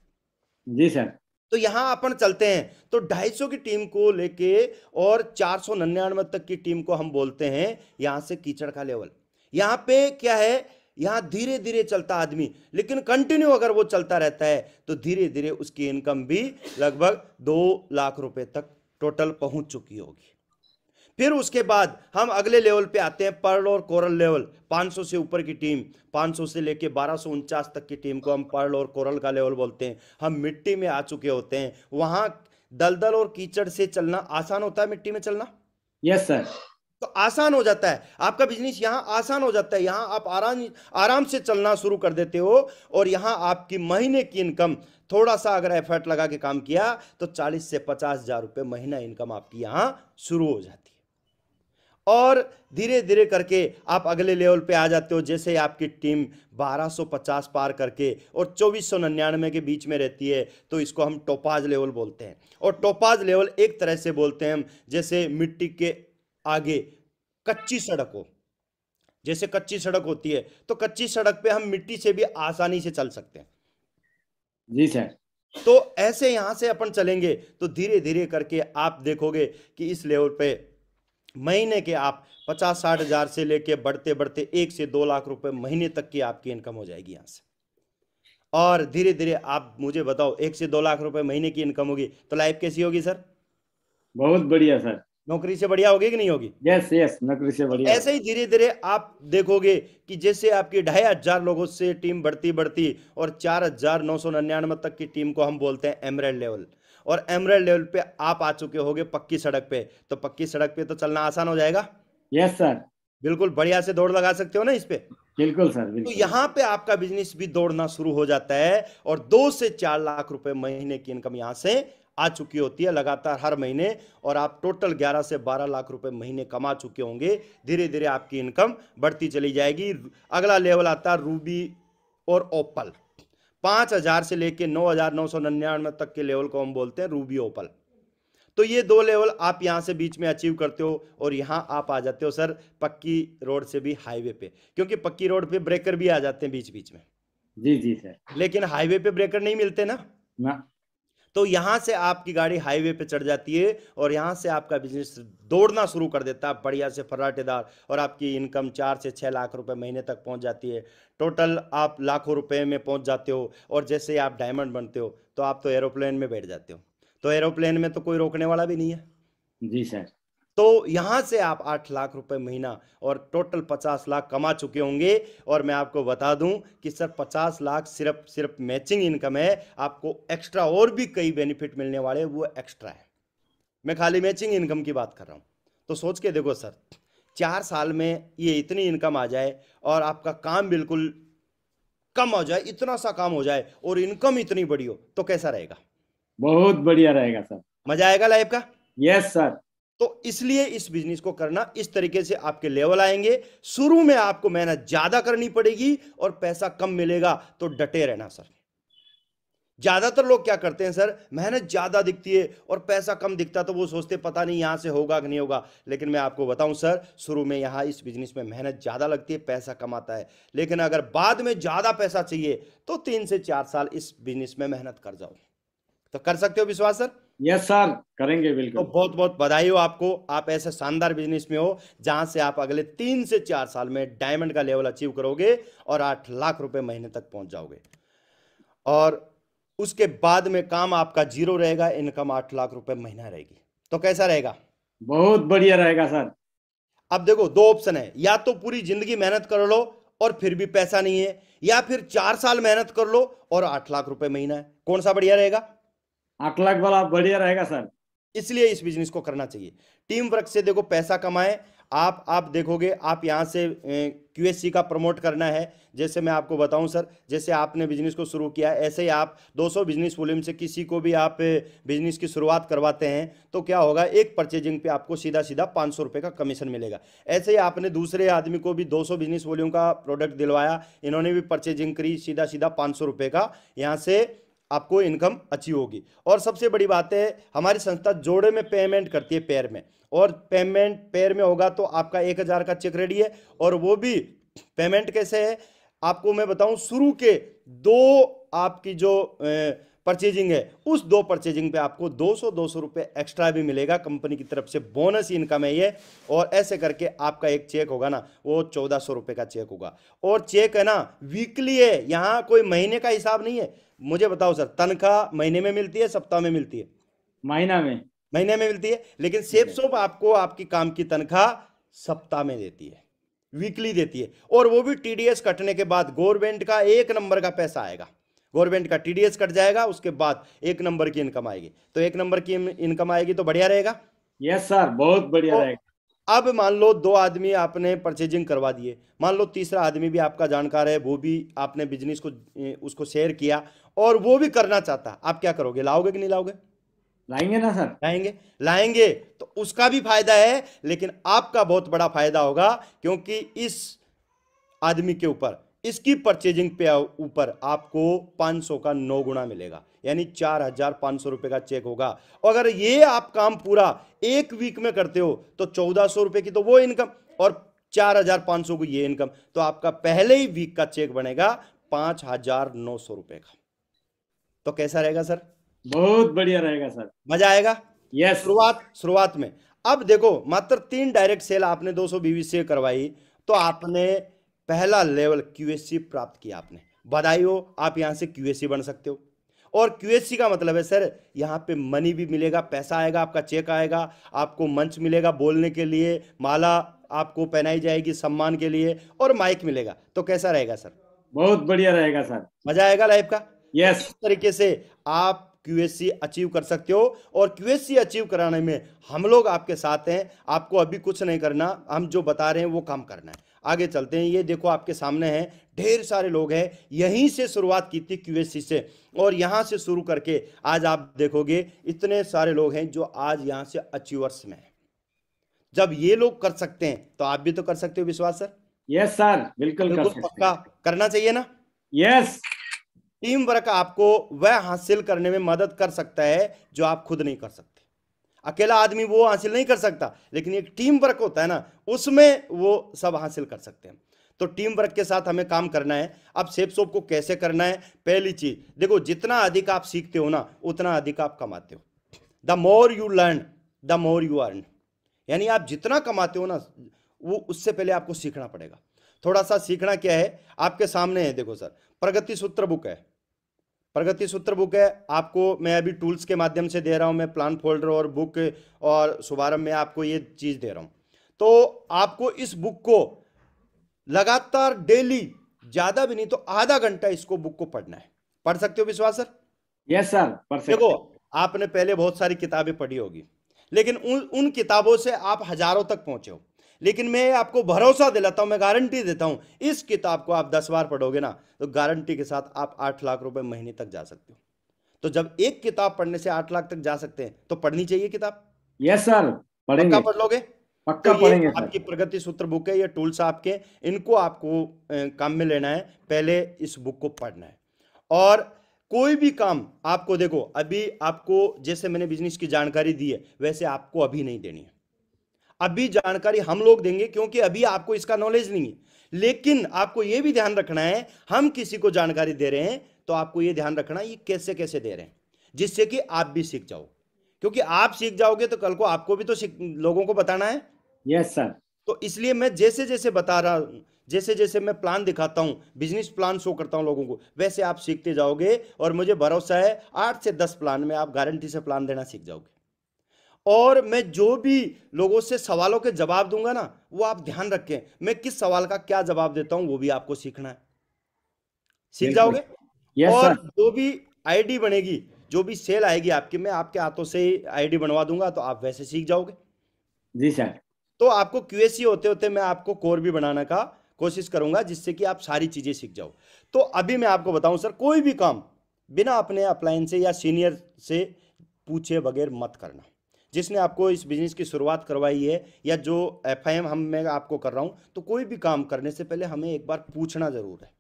जी सर तो यहां अपन चलते हैं तो 250 की टीम को लेके और चार सौ तक की टीम को हम बोलते हैं यहां से कीचड़ का लेवल यहाँ पे क्या है यहाँ धीरे धीरे चलता आदमी लेकिन कंटिन्यू अगर वो चलता रहता है तो धीरे धीरे उसकी इनकम भी लगभग दो लाख रुपए तक टोटल पहुंच चुकी होगी फिर उसके बाद हम अगले लेवल पे आते हैं पर्ल और कोरल लेवल 500 से ऊपर की टीम 500 से लेके बारह तक की टीम को हम पर्ल और कोरल का लेवल बोलते हैं हम मिट्टी में आ चुके होते हैं वहां दलदल और कीचड़ से चलना आसान होता है मिट्टी में चलना यस yes, सर तो आसान हो जाता है आपका बिजनेस यहां आसान हो जाता है यहां आप आराम आराम से चलना शुरू कर देते हो और यहां आपकी महीने की इनकम थोड़ा सा अगर एफर्ट लगा के काम किया तो चालीस से पचास हज़ार रुपये महीना इनकम आपकी यहां शुरू हो जाती है और धीरे धीरे करके आप अगले लेवल पे आ जाते हो जैसे आपकी टीम 1250 पार करके और चौबीस के बीच में रहती है तो इसको हम टोपाज लेवल बोलते हैं और टोपाज लेवल एक तरह से बोलते हैं हम जैसे मिट्टी के आगे कच्ची सड़क हो जैसे कच्ची सड़क होती है तो कच्ची सड़क पे हम मिट्टी से भी आसानी से चल सकते हैं जी सर तो ऐसे यहां से अपन चलेंगे तो धीरे धीरे करके आप देखोगे कि इस लेवल पे महीने के आप पचास साठ हजार से लेके बढ़ते बढ़ते एक से दो लाख रुपए महीने तक की आपकी इनकम हो जाएगी यहां से और धीरे धीरे आप मुझे बताओ एक से दो लाख रुपए महीने की इनकम होगी तो लाइफ कैसी होगी सर बहुत बढ़िया सर नौकरी से बढ़िया होगी कि नहीं होगी यस यस नौकरी से बढ़िया ऐसे ही धीरे धीरे आप देखोगे कि जैसे आपकी ढाई हजार लोगों से टीम बढ़ती बढ़ती और चार हजार नौ सौ निन्यानवे तक की टीम को हम बोलते हैं एमरेड लेवल और एमरेड लेवल पे आप आ चुके होगे पक्की सड़क पे तो पक्की सड़क पे तो चलना आसान हो जाएगा यस सर बिल्कुल बढ़िया से दौड़ लगा सकते हो ना इस पे बिल्कुल सर तो बिल्कुल। तो यहाँ पे आपका बिजनेस भी दौड़ना शुरू हो जाता है और दो से चार लाख रुपए महीने की इनकम यहाँ से आ चुकी होती है लगातार हर महीने और आप टोटल 11 से 12 लाख रुपए महीने कमा चुके होंगे धीरे धीरे आपकी इनकम बढ़ती चली जाएगी अगला लेवल आता है रूबी और ओपल पांच हज़ार से लेकर नौ हज़ार नौ सौ निन्यानवे तक के लेवल को हम बोलते हैं रूबी ओपल तो ये दो लेवल आप यहाँ से बीच में अचीव करते हो और यहाँ आप आ जाते हो सर पक्की रोड से भी हाईवे पे क्योंकि पक्की रोड पे ब्रेकर भी आ जाते हैं बीच बीच में जी जी सर लेकिन हाईवे पे ब्रेकर नहीं मिलते ना ना तो यहाँ से आपकी गाड़ी हाईवे पे चढ़ जाती है और यहाँ से आपका बिजनेस दौड़ना शुरू कर देता है बढ़िया से फर्राटेदार और आपकी इनकम चार से छः लाख रुपए महीने तक पहुँच जाती है टोटल आप लाखों रुपये में पहुंच जाते हो और जैसे आप डायमंड बनते हो तो आप तो एरोप्लेन में बैठ जाते हो तो एरोप्लेन में तो कोई रोकने वाला भी नहीं है जी सर तो यहां से आप आठ लाख रुपए महीना और टोटल पचास लाख कमा चुके होंगे और मैं आपको बता दूं कि सर पचास लाख सिर्फ सिर्फ मैचिंग इनकम है आपको एक्स्ट्रा और भी कई बेनिफिट मिलने वाले वो एक्स्ट्रा है मैं खाली मैचिंग इनकम की बात कर रहा हूं तो सोच के देखो सर चार साल में ये इतनी इनकम आ जाए और आपका काम बिल्कुल कम हो जाए इतना सा काम हो जाए और इनकम इतनी बड़ी हो तो कैसा रहेगा बहुत बढ़िया रहेगा सर मजा आएगा लाइफ का यस yes, सर तो इसलिए इस बिजनेस को करना इस तरीके से आपके लेवल आएंगे शुरू में आपको मेहनत ज्यादा करनी पड़ेगी और पैसा कम मिलेगा तो डटे रहना सर ज्यादातर लोग क्या करते हैं सर मेहनत ज्यादा दिखती है और पैसा कम दिखता तो वो सोचते पता नहीं यहां से होगा कि नहीं होगा लेकिन मैं आपको बताऊं सर शुरू में यहां इस बिजनेस में मेहनत ज्यादा लगती है पैसा कम आता है लेकिन अगर बाद में ज्यादा पैसा चाहिए तो तीन से चार साल इस बिजनेस में मेहनत कर जाओ तो कर सकते हो विश्वास सर यस सर करेंगे बिल्कुल तो बहुत बहुत बधाई हो आपको आप ऐसे शानदार बिजनेस में हो जहां से आप अगले तीन से चार साल में डायमंड का लेवल अचीव करोगे और आठ लाख रुपए महीने तक पहुंच जाओगे और उसके बाद में काम आपका जीरो रहेगा इनकम आठ लाख रुपए महीना रहेगी तो कैसा रहेगा बहुत बढ़िया रहेगा सर अब देखो दो ऑप्शन है या तो पूरी जिंदगी मेहनत कर लो और फिर भी पैसा नहीं है या फिर चार साल मेहनत कर लो और आठ लाख रुपए महीना है कौन सा बढ़िया रहेगा आठ लाख वाला बढ़िया रहेगा सर इसलिए इस बिजनेस को करना चाहिए टीम वर्क से देखो पैसा कमाए आप आप देखोगे आप यहाँ से क्यूएससी का प्रमोट करना है जैसे मैं आपको बताऊं सर जैसे आपने बिजनेस को शुरू किया ऐसे ही आप 200 बिजनेस वॉल्यूम से किसी को भी आप बिजनेस की शुरुआत करवाते हैं तो क्या होगा एक परचेजिंग पे आपको सीधा सीधा पाँच सौ का कमीशन मिलेगा ऐसे ही आपने दूसरे आदमी को भी 200 बिजनेस वॉल्यूम का प्रोडक्ट दिलवाया इन्होंने भी परचेजिंग करी सीधा सीधा पाँच सौ का यहाँ से आपको इनकम अच्छी होगी और सबसे बड़ी बात है हमारी संस्था जोड़े में पेमेंट करती है पैर में और पेमेंट पैर में होगा तो आपका एक हज़ार का चेक रेडी है और वो भी पेमेंट कैसे है आपको मैं बताऊं शुरू के दो आपकी जो परचेजिंग है उस दो परचेजिंग पे आपको 200 200 रुपए एक्स्ट्रा भी मिलेगा कंपनी की तरफ से बोनस इनकम है ये और ऐसे करके आपका एक चेक होगा ना वो चौदह सौ का चेक होगा और चेक है ना वीकली है यहाँ कोई महीने का हिसाब नहीं है मुझे बताओ सर तनख्वाह महीने में मिलती है सप्ताह में मिलती है महीना में महीने में मिलती है लेकिन सेफ सोप आपको आपकी काम की तनख्वाह सप्ताह में देती है वीकली देती है और वो भी टीडीएस कटने के बाद गवर्नमेंट का एक नंबर का पैसा आएगा गवर्नमेंट का टीडीएस कट जाएगा उसके बाद एक नंबर की इनकम आएगी तो एक नंबर की इनकम आएगी तो बढ़िया रहेगा यस सर बहुत बढ़िया रहेगा अब मान लो दो आदमी आपने परचेजिंग करवा दिए मान लो तीसरा आदमी भी आपका जानकार है वो भी आपने बिजनेस को उसको शेयर किया और वो भी करना चाहता आप क्या करोगे लाओगे कि नहीं लाओगे लाएंगे ना सर लाएंगे लाएंगे तो उसका भी फायदा है लेकिन आपका बहुत बड़ा फायदा होगा क्योंकि इस आदमी के ऊपर इसकी परचेजिंग पे ऊपर आपको 500 का नौ गुना मिलेगा यानी चार हजार पांच सौ रुपए का चेक होगा और अगर ये आप काम पूरा एक वीक में करते हो तो चौदह सौ रुपए की तो वो इनकम और चार हजार पांच सौ की ये इनकम तो आपका पहले ही वीक का चेक बनेगा पांच हजार नौ सौ रुपए का तो कैसा रहेगा सर बहुत बढ़िया रहेगा सर मजा आएगा यस शुरुआत शुरुआत में अब देखो मात्र तीन डायरेक्ट सेल आपने सौ बीवी से करवाई तो आपने पहला लेवल क्यूएससी प्राप्त किया आपने बधाई हो आप यहां से क्यूएससी बन सकते हो और क्यूएससी का मतलब है सर यहाँ पे मनी भी मिलेगा पैसा आएगा आपका चेक आएगा आपको मंच मिलेगा बोलने के लिए माला आपको पहनाई जाएगी सम्मान के लिए और माइक मिलेगा तो कैसा रहेगा सर बहुत बढ़िया रहेगा सर मजा आएगा लाइफ का यस तो तरीके से आप क्यूएससी अचीव कर सकते हो और क्यूएससी अचीव कराने में हम लोग आपके साथ हैं आपको अभी कुछ नहीं करना हम जो बता रहे हैं वो काम करना है आगे चलते हैं ये देखो आपके सामने है ढेर सारे लोग हैं यहीं से शुरुआत की थी क्यूएससी से और यहाँ से शुरू करके आज आप देखोगे इतने सारे लोग हैं जो आज यहाँ से अचीवर्स में हैं जब ये लोग कर सकते हैं तो आप भी तो कर सकते हो विश्वास सर यस सर बिल्कुल बिल्कुल पक्का करना चाहिए ना यस yes. टीम वर्क आपको वह हासिल करने में मदद कर सकता है जो आप खुद नहीं कर सकते अकेला आदमी वो हासिल नहीं कर सकता लेकिन एक टीम वर्क होता है ना उसमें वो सब हासिल कर सकते हैं तो टीम वर्क के साथ हमें काम करना है अब सेफ सोप को कैसे करना है पहली चीज देखो जितना अधिक आप सीखते हो ना उतना अधिक आप कमाते हो the more you learn the more you earn यानी आप जितना कमाते हो ना वो उससे पहले आपको सीखना पड़ेगा थोड़ा सा सीखना क्या है आपके सामने है देखो सर प्रगति सूत्र बुक है प्रगति सूत्र बुक है आपको मैं अभी टूल्स के माध्यम से दे रहा हूं मैं प्लान फोल्डर और बुक और शुभारंभ में आपको ये चीज़ दे रहा हूं तो आपको इस बुक को लगातार डेली ज्यादा भी नहीं तो आधा घंटा इसको बुक को पढ़ना है पढ़ सकते हो विश्वास सर यस सर देखो आपने पहले बहुत सारी किताबें पढ़ी होगी लेकिन उन उन किताबों से आप हजारों तक पहुंचे हो लेकिन मैं आपको भरोसा दिलाता हूं मैं गारंटी देता हूं इस किताब को आप दस बार पढ़ोगे ना तो गारंटी के साथ आप आठ लाख रुपए महीने तक जा सकते हो तो जब एक किताब पढ़ने से आठ लाख तक जा सकते हैं तो पढ़नी चाहिए किताब यस सर पढ़ेंगे पढ़ लोगे पक्का तो पढ़ेंगे आपकी प्रगति सूत्र बुक है ये टूल्स आपके इनको आपको काम में लेना है पहले इस बुक को पढ़ना है और कोई भी काम आपको देखो अभी आपको जैसे मैंने बिजनेस की जानकारी दी है वैसे आपको अभी नहीं देनी है अभी जानकारी हम लोग देंगे क्योंकि अभी आपको इसका नॉलेज नहीं है लेकिन आपको यह भी ध्यान रखना है हम किसी को जानकारी दे रहे हैं तो आपको यह ध्यान रखना है ये कैसे कैसे दे रहे हैं जिससे कि आप भी सीख जाओ क्योंकि आप सीख जाओगे तो कल को आपको भी तो लोगों को बताना है यस सर तो इसलिए मैं जैसे जैसे बता रहा हूँ जैसे जैसे मैं प्लान दिखाता हूँ बिजनेस प्लान शो करता हूँ लोगों को वैसे आप सीखते जाओगे और मुझे भरोसा है आठ से दस प्लान में आप गारंटी से प्लान देना सीख जाओगे और मैं जो भी लोगों से सवालों के जवाब दूंगा ना वो आप ध्यान रखें मैं किस सवाल का क्या जवाब देता हूँ वो भी आपको सीखना है सीख जाओगे yes, और sir. जो भी आईडी बनेगी जो भी सेल आएगी आपकी मैं आपके हाथों से आईडी बनवा दूंगा तो आप वैसे सीख जाओगे जी सर तो आपको क्यूएससी होते होते मैं आपको कोर भी बनाने का कोशिश करूंगा जिससे कि आप सारी चीज़ें सीख जाओ तो अभी मैं आपको बताऊं सर कोई भी काम बिना अपने अप्लाइन से या सीनियर से पूछे बगैर मत करना जिसने आपको इस बिजनेस की शुरुआत करवाई है या जो एफ हम मैं आपको कर रहा हूं तो कोई भी काम करने से पहले हमें एक बार पूछना ज़रूर है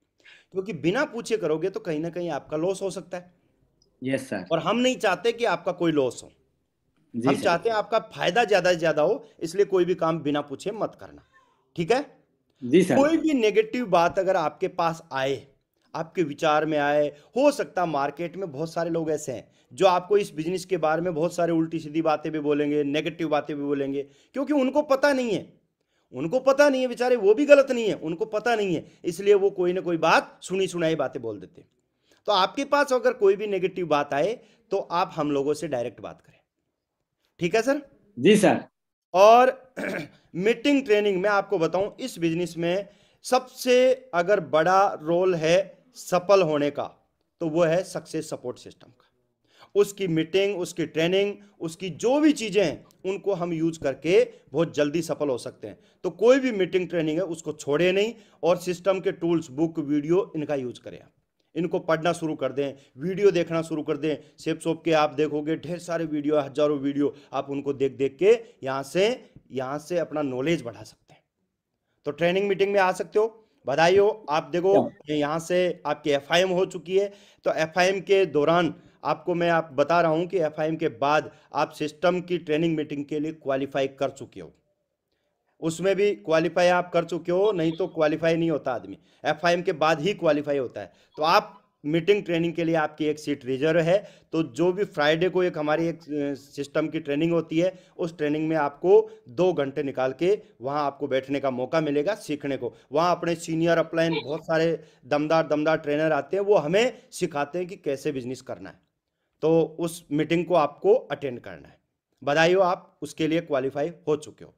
क्योंकि बिना पूछे करोगे तो कहीं ना कहीं आपका लॉस हो सकता है यस yes, सर और हम नहीं चाहते कि आपका कोई लॉस हो हम चाहते हैं आपका फायदा ज्यादा से ज्यादा हो इसलिए कोई भी काम बिना पूछे मत करना ठीक है जी सर कोई भी नेगेटिव बात अगर आपके पास आए आपके विचार में आए हो सकता मार्केट में बहुत सारे लोग ऐसे हैं जो आपको इस बिजनेस के बारे में बहुत सारे उल्टी सीधी बातें भी बोलेंगे नेगेटिव बातें भी बोलेंगे क्योंकि उनको पता नहीं है उनको पता नहीं है बेचारे वो भी गलत नहीं है उनको पता नहीं है इसलिए वो कोई ना कोई बात सुनी सुनाई बातें बोल देते तो आपके पास अगर कोई भी नेगेटिव बात आए तो आप हम लोगों से डायरेक्ट बात करें ठीक है सर जी सर और मीटिंग [clears throat] ट्रेनिंग में आपको बताऊं इस बिजनेस में सबसे अगर बड़ा रोल है सफल होने का तो वो है सक्सेस सपोर्ट सिस्टम का उसकी मीटिंग उसकी ट्रेनिंग उसकी जो भी चीज़ें हैं उनको हम यूज करके बहुत जल्दी सफल हो सकते हैं तो कोई भी मीटिंग ट्रेनिंग है उसको छोड़े नहीं और सिस्टम के टूल्स बुक वीडियो इनका यूज करें आप इनको पढ़ना शुरू कर दें वीडियो देखना शुरू कर दें सेप सोप के आप देखोगे ढेर सारे वीडियो हजारों वीडियो आप उनको देख देख के यहाँ से यहाँ से अपना नॉलेज बढ़ा सकते हैं तो ट्रेनिंग मीटिंग में आ सकते हो बधाई हो आप देखो यहाँ से आपकी एफ हो चुकी है तो एफ के दौरान आपको मैं आप बता रहा हूँ कि एफ के बाद आप सिस्टम की ट्रेनिंग मीटिंग के लिए क्वालिफाई कर चुके हो उसमें भी क्वालिफाई आप कर चुके हो नहीं तो क्वालिफाई नहीं होता आदमी एफ के बाद ही क्वालिफाई होता है तो आप मीटिंग ट्रेनिंग के लिए आपकी एक सीट रिजर्व है तो जो भी फ्राइडे को एक हमारी एक सिस्टम की ट्रेनिंग होती है उस ट्रेनिंग में आपको दो घंटे निकाल के वहाँ आपको बैठने का मौका मिलेगा सीखने को वहाँ अपने सीनियर अपलाइन बहुत सारे दमदार दमदार ट्रेनर आते हैं वो हमें सिखाते हैं कि कैसे बिजनेस करना है तो उस मीटिंग को आपको अटेंड करना है बधाई हो आप उसके लिए क्वालिफाई हो चुके हो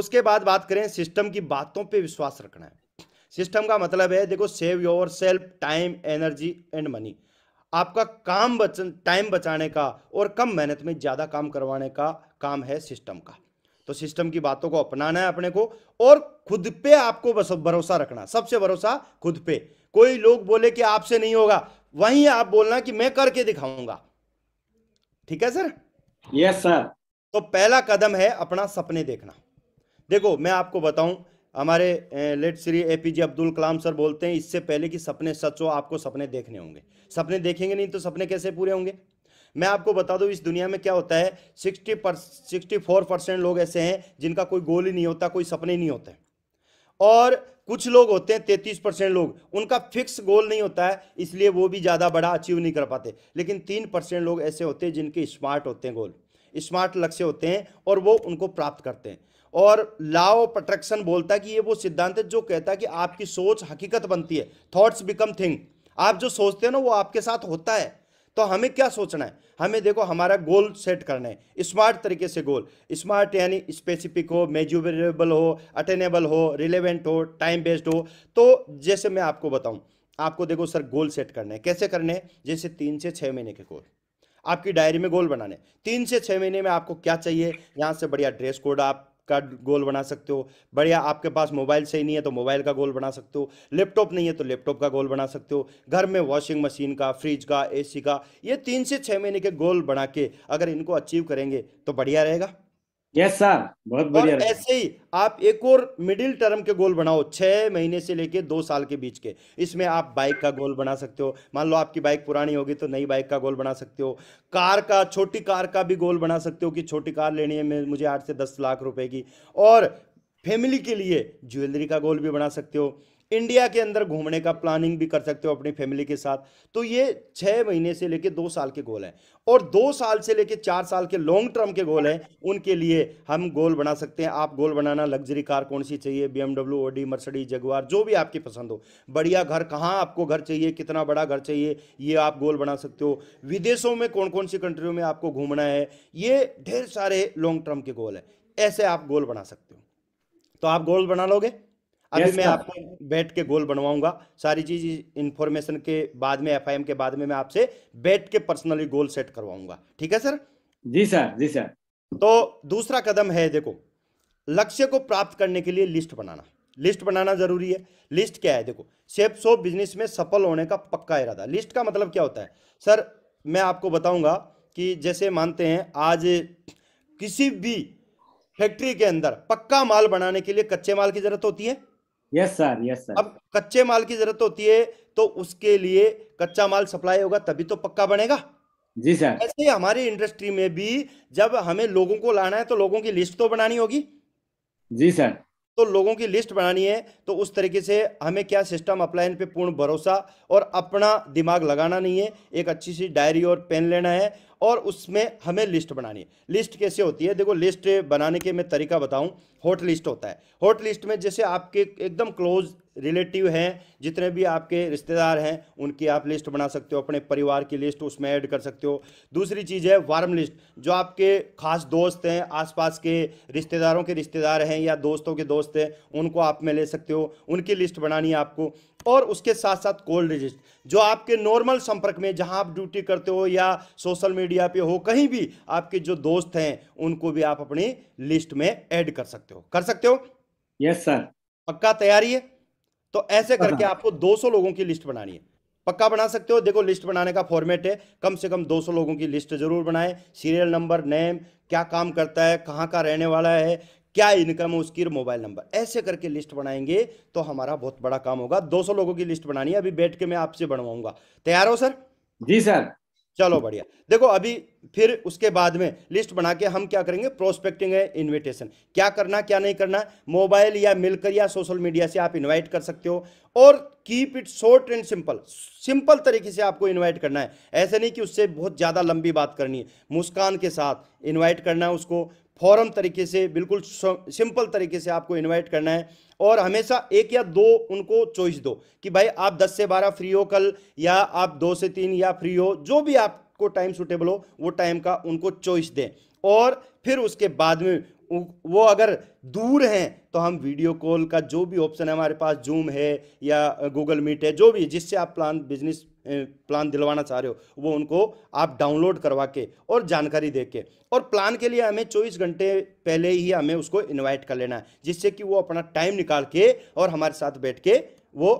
उसके बाद बात करें सिस्टम की बातों पे विश्वास रखना है सिस्टम का मतलब है देखो save yourself time energy and money आपका काम बचन टाइम बचाने का और कम मेहनत में ज़्यादा काम करवाने का काम है सिस्टम का तो सिस्टम की बातों को अपनाना है अपने को और खुद पे आपको भरोसा रखना सबसे भरोसा खुद पे कोई लोग बोले कि आपसे नहीं होगा वहीं आप बोलना कि मैं करके दिखाऊंगा ठीक है सर यस yes, सर तो पहला कदम है अपना सपने देखना देखो मैं आपको बताऊं हमारे late Shri A P J Abdul Kalam sir बोलते हैं इससे पहले कि सपने सच हो आपको सपने देखने होंगे सपने देखेंगे नहीं तो सपने कैसे पूरे होंगे मैं आपको बता दूं इस दुनिया में क्या होता है सिक्सटी पर सिक्सटी फोर परसेंट लोग ऐसे हैं जिनका कोई गोल ही नहीं होता कोई सपने नहीं होते और कुछ लोग होते हैं तैंतीस परसेंट लोग उनका फिक्स गोल नहीं होता है इसलिए वो भी ज़्यादा बड़ा अचीव नहीं कर पाते लेकिन तीन परसेंट लोग ऐसे होते हैं जिनके स्मार्ट होते हैं गोल स्मार्ट लक्ष्य होते हैं और वो उनको प्राप्त करते हैं और लॉ ऑफ अट्रैक्शन बोलता है कि ये वो सिद्धांत है जो कहता है कि आपकी सोच हकीकत बनती है थॉट्स बिकम थिंग आप जो सोचते हैं ना वो आपके साथ होता है तो हमें क्या सोचना है हमें देखो हमारा गोल सेट करना है स्मार्ट तरीके से गोल स्मार्ट यानी स्पेसिफिक हो मेजरेबल हो अटेनेबल हो रिलेवेंट हो टाइम बेस्ड हो तो जैसे मैं आपको बताऊं आपको देखो सर गोल सेट करना है कैसे करने हैं जैसे तीन से छः महीने के गोल आपकी डायरी में गोल बनाने तीन से छः महीने में आपको क्या चाहिए यहाँ से बढ़िया ड्रेस कोड आप का गोल बना सकते हो बढ़िया आपके पास मोबाइल सही नहीं है तो मोबाइल का गोल बना सकते हो लैपटॉप नहीं है तो लैपटॉप का गोल बना सकते हो घर में वॉशिंग मशीन का फ्रिज का एसी का ये तीन से छः महीने के गोल बना के अगर इनको अचीव करेंगे तो बढ़िया रहेगा यस सर बहुत बढ़िया ऐसे ही आप एक और मिडिल टर्म के गोल बनाओ छह महीने से लेके दो साल के बीच के इसमें आप बाइक का गोल बना सकते हो मान लो आपकी बाइक पुरानी होगी तो नई बाइक का गोल बना सकते हो कार का छोटी कार का भी गोल बना सकते हो कि छोटी कार लेनी है मुझे आठ से दस लाख रुपए की और फैमिली के लिए ज्वेलरी का गोल भी बना सकते हो इंडिया के अंदर घूमने का प्लानिंग भी कर सकते हो अपनी फैमिली के साथ तो ये छः महीने से लेके दो साल के गोल हैं और दो साल से लेके चार साल के लॉन्ग टर्म के गोल हैं उनके लिए हम गोल बना सकते हैं आप गोल बनाना लग्जरी कार कौन सी चाहिए BMW Audi Mercedes Jaguar जो भी आपकी पसंद हो बढ़िया घर कहाँ आपको घर चाहिए कितना बड़ा घर चाहिए ये आप गोल बना सकते हो विदेशों में कौन कौन सी कंट्रियों में आपको घूमना है ये ढेर सारे लॉन्ग टर्म के गोल है ऐसे आप गोल बना सकते हो तो आप गोल बना लोगे अभी yes, मैं आपको बैठ के गोल बनवाऊंगा सारी चीज इंफॉर्मेशन के बाद में एफआईएम के बाद में मैं आपसे बैठ के पर्सनली गोल सेट करवाऊंगा ठीक है सर जी सर जी सर तो दूसरा कदम है देखो लक्ष्य को प्राप्त करने के लिए लिस्ट बनाना लिस्ट बनाना जरूरी है लिस्ट क्या है देखो सेफ सो बिजनेस में सफल होने का पक्का इरादा लिस्ट का मतलब क्या होता है सर मैं आपको बताऊंगा कि जैसे मानते हैं आज किसी भी फैक्ट्री के अंदर पक्का माल बनाने के लिए कच्चे माल की जरूरत होती है यस सर यस सर अब कच्चे माल की जरूरत होती है तो उसके लिए कच्चा माल सप्लाई होगा तभी तो पक्का बनेगा जी सर ऐसे ही हमारी इंडस्ट्री में भी जब हमें लोगों को लाना है तो लोगों की लिस्ट तो बनानी होगी जी सर तो लोगों की लिस्ट बनानी है तो उस तरीके से हमें क्या सिस्टम अप्लाई पे पूर्ण भरोसा और अपना दिमाग लगाना नहीं है एक अच्छी सी डायरी और पेन लेना है और उसमें हमें लिस्ट बनानी है लिस्ट कैसे होती है देखो लिस्ट बनाने के मैं तरीका बताऊं हॉट लिस्ट होता है हॉट लिस्ट में जैसे आपके एकदम क्लोज रिलेटिव हैं जितने भी आपके रिश्तेदार हैं उनकी आप लिस्ट बना सकते हो अपने परिवार की लिस्ट उसमें ऐड कर सकते हो दूसरी चीज़ है वार्म लिस्ट जो आपके खास दोस्त हैं आसपास के रिश्तेदारों के रिश्तेदार हैं या दोस्तों के दोस्त हैं उनको आप में ले सकते हो उनकी लिस्ट बनानी है आपको और उसके साथ साथ कोल्ड रजिस्ट जो आपके नॉर्मल संपर्क में जहाँ आप ड्यूटी करते हो या सोशल मीडिया पे हो कहीं भी आपके जो दोस्त हैं उनको भी आप अपनी लिस्ट में ऐड कर सकते हो कर सकते हो यस सर पक्का तैयारी है तो ऐसे हाँ, करके हाँ। आपको 200 लोगों की लिस्ट बनानी है पक्का बना सकते हो देखो लिस्ट बनाने का फॉर्मेट है कम से कम 200 लोगों की लिस्ट जरूर बनाएं सीरियल नंबर नेम क्या काम करता है कहाँ का रहने वाला है क्या इनकम है उसकी मोबाइल नंबर ऐसे करके लिस्ट बनाएंगे तो हमारा बहुत बड़ा काम होगा 200 लोगों की लिस्ट बनानी है अभी बैठ के मैं आपसे बनवाऊंगा तैयार हो सर जी सर चलो बढ़िया देखो अभी फिर उसके बाद में लिस्ट बना के हम क्या करेंगे प्रोस्पेक्टिंग है इनविटेशन क्या करना क्या नहीं करना मोबाइल या मिलकर या सोशल मीडिया से आप इनवाइट कर सकते हो और keep it short and simple simple तरीके से आपको इनवाइट करना है ऐसे नहीं कि उससे बहुत ज़्यादा लंबी बात करनी है मुस्कान के साथ इन्वाइट करना है उसको फॉरम तरीके से बिल्कुल सिंपल तरीके से आपको इनवाइट करना है और हमेशा एक या दो उनको चॉइस दो कि भाई आप 10 से 12 फ्री हो कल या आप दो से तीन या फ्री हो जो भी आपको टाइम सुटेबल हो वो टाइम का उनको चॉइस दें और फिर उसके बाद में वो अगर दूर हैं तो हम वीडियो कॉल का जो भी ऑप्शन है हमारे पास जूम है या गूगल मीट है जो भी जिससे आप प्लान बिजनेस प्लान दिलवाना चाह रहे हो वो उनको आप डाउनलोड करवा के और जानकारी दे के और प्लान के लिए हमें 24 घंटे पहले ही हमें उसको इनवाइट कर लेना है जिससे कि वो अपना टाइम निकाल के और हमारे साथ बैठ के वो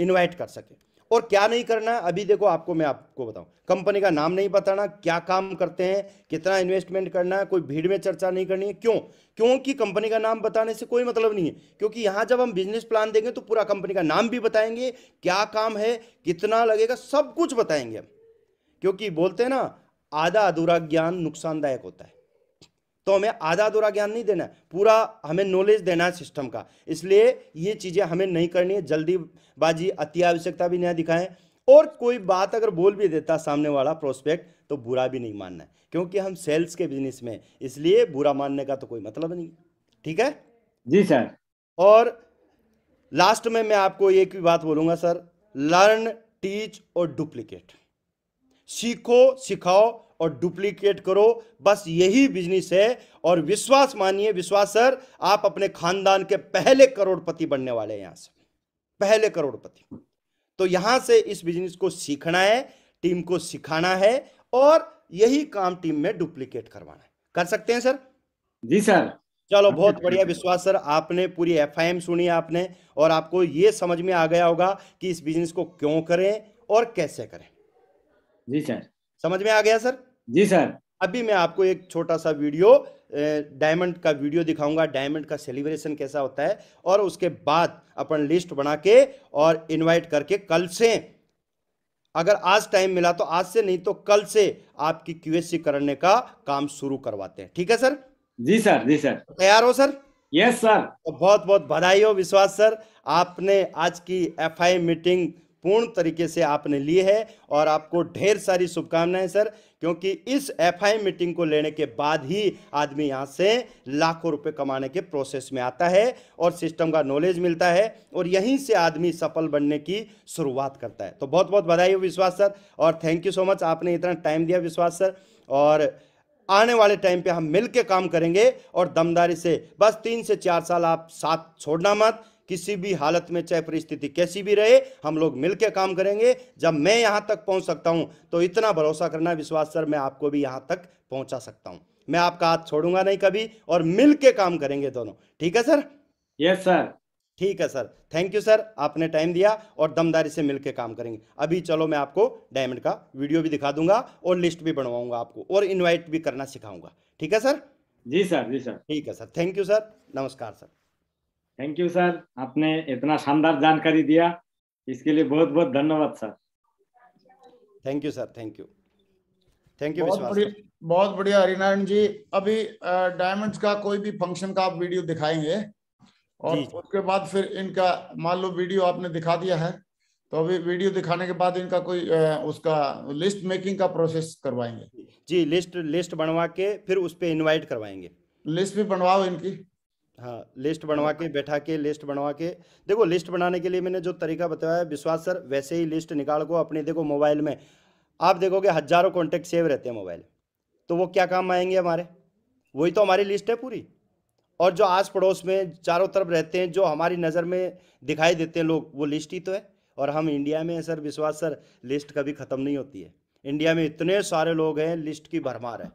इन्वाइट कर सके और क्या नहीं करना है अभी देखो आपको मैं आपको बताऊं कंपनी का नाम नहीं बताना क्या काम करते हैं कितना इन्वेस्टमेंट करना है कोई भीड़ में चर्चा नहीं करनी है क्यों क्योंकि कंपनी का नाम बताने से कोई मतलब नहीं है क्योंकि यहां जब हम बिजनेस प्लान देंगे तो पूरा कंपनी का नाम भी बताएंगे क्या काम है कितना लगेगा सब कुछ बताएंगे हम क्योंकि बोलते हैं ना आधा अधूरा ज्ञान नुकसानदायक होता है तो हमें आधा अधूरा ज्ञान नहीं देना है पूरा हमें नॉलेज देना है सिस्टम का इसलिए ये चीज़ें हमें नहीं करनी है जल्दीबाजी अति आवश्यकता भी नहीं दिखाएं और कोई बात अगर बोल भी देता सामने वाला प्रोस्पेक्ट तो बुरा भी नहीं मानना क्योंकि हम सेल्स के बिजनेस में इसलिए बुरा मानने का तो कोई मतलब नहीं ठीक है जी सर और लास्ट में मैं आपको एक भी बात बोलूंगा सर लर्न टीच और डुप्लीकेट सीखो सिखाओ और डुप्लीकेट करो बस यही बिजनेस है और विश्वास मानिए विश्वास सर आप अपने खानदान के पहले करोड़पति बनने वाले हैं यहां से पहले करोड़पति तो यहां से इस बिजनेस को सीखना है टीम को सिखाना है और यही काम टीम में डुप्लीकेट करवाना है कर सकते हैं सर जी सर चलो बहुत बढ़िया विश्वास सर आपने पूरी एम सुनी आपने और आपको ये समझ में आ गया होगा कि इस बिजनेस को क्यों करें और कैसे करें जी सर समझ में आ गया सर जी सर अभी मैं आपको एक छोटा सा वीडियो डायमंड का वीडियो दिखाऊंगा डायमंड का सेलिब्रेशन कैसा होता है और उसके बाद अपन लिस्ट बना के और इनवाइट करके कल से अगर आज टाइम मिला तो आज से नहीं तो कल से आपकी क्यूएससी करने का काम शुरू करवाते हैं ठीक है सर जी सर जी सर तैयार हो सर यस सर तो बहुत बहुत बधाई हो विश्वास सर आपने आज की एफआई मीटिंग पूर्ण तरीके से आपने लिए है और आपको ढेर सारी शुभकामनाएं सर क्योंकि इस एफआई मीटिंग को लेने के बाद ही आदमी यहाँ से लाखों रुपए कमाने के प्रोसेस में आता है और सिस्टम का नॉलेज मिलता है और यहीं से आदमी सफल बनने की शुरुआत करता है तो बहुत बहुत बधाई हो विश्वास सर और थैंक यू सो मच आपने इतना टाइम दिया विश्वास सर और आने वाले टाइम पे हम मिलके काम करेंगे और दमदारी से बस तीन से चार साल आप साथ छोड़ना मत किसी भी हालत में चाहे परिस्थिति कैसी भी रहे हम लोग मिलकर काम करेंगे जब मैं यहां तक पहुंच सकता हूं तो इतना भरोसा करना विश्वास सर मैं आपको भी यहां तक पहुंचा सकता हूँ मैं आपका हाथ छोड़ूंगा नहीं कभी और मिलकर काम करेंगे दोनों ठीक है सर यस yes, सर ठीक है सर थैंक यू सर आपने टाइम दिया और दमदारी से मिलकर काम करेंगे अभी चलो मैं आपको डायमंड का वीडियो भी दिखा दूंगा और लिस्ट भी बनवाऊंगा आपको और इन्वाइट भी करना सिखाऊंगा ठीक है सर जी सर जी सर ठीक है सर थैंक यू सर नमस्कार सर थैंक यू सर आपने इतना शानदार जानकारी दिया इसके लिए बहुत बहुत धन्यवाद sir thank you sir thank you thank you बहुत बढ़िया हरिनारायण जी अभी डायमंड्स का कोई भी फंक्शन का आप वीडियो दिखाएंगे और उसके बाद फिर इनका मान लो वीडियो आपने दिखा दिया है तो अभी वीडियो दिखाने के बाद इनका कोई उसका लिस्ट मेकिंग का प्रोसेस करवाएंगे जी लिस्ट लिस्ट बनवा के फिर उस पर इन्वाइट करवाएंगे लिस्ट भी बनवाओ इनकी हाँ, लिस्ट बनवा के बैठा के लिस्ट बनवा के देखो लिस्ट बनाने के लिए मैंने जो तरीका बताया है विश्वास सर वैसे ही लिस्ट निकाल को अपने देखो मोबाइल में आप देखोगे हजारों कॉन्टेक्ट सेव रहते हैं मोबाइल तो वो क्या काम आएंगे हमारे वही तो हमारी लिस्ट है पूरी और जो आस पड़ोस में चारों तरफ रहते हैं जो हमारी नज़र में दिखाई देते हैं लोग वो लिस्ट ही तो है और हम इंडिया में सर विश्वास सर लिस्ट कभी ख़त्म नहीं होती है इंडिया में इतने सारे लोग हैं लिस्ट की भरमार है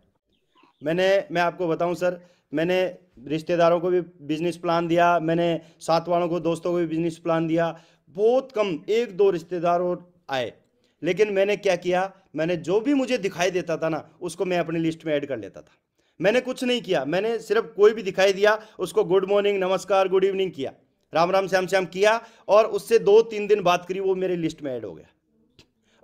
मैंने मैं आपको बताऊं सर मैंने रिश्तेदारों को भी बिजनेस प्लान दिया मैंने साथ वालों को दोस्तों को भी बिजनेस प्लान दिया बहुत कम एक दो रिश्तेदार और आए लेकिन मैंने क्या किया मैंने जो भी मुझे दिखाई देता था ना उसको मैं अपनी लिस्ट में ऐड कर लेता था मैंने कुछ नहीं किया मैंने सिर्फ कोई भी दिखाई दिया उसको गुड मॉर्निंग नमस्कार गुड इवनिंग किया राम राम श्याम श्याम किया और उससे दो तीन दिन बात करी वो मेरे लिस्ट में ऐड हो गया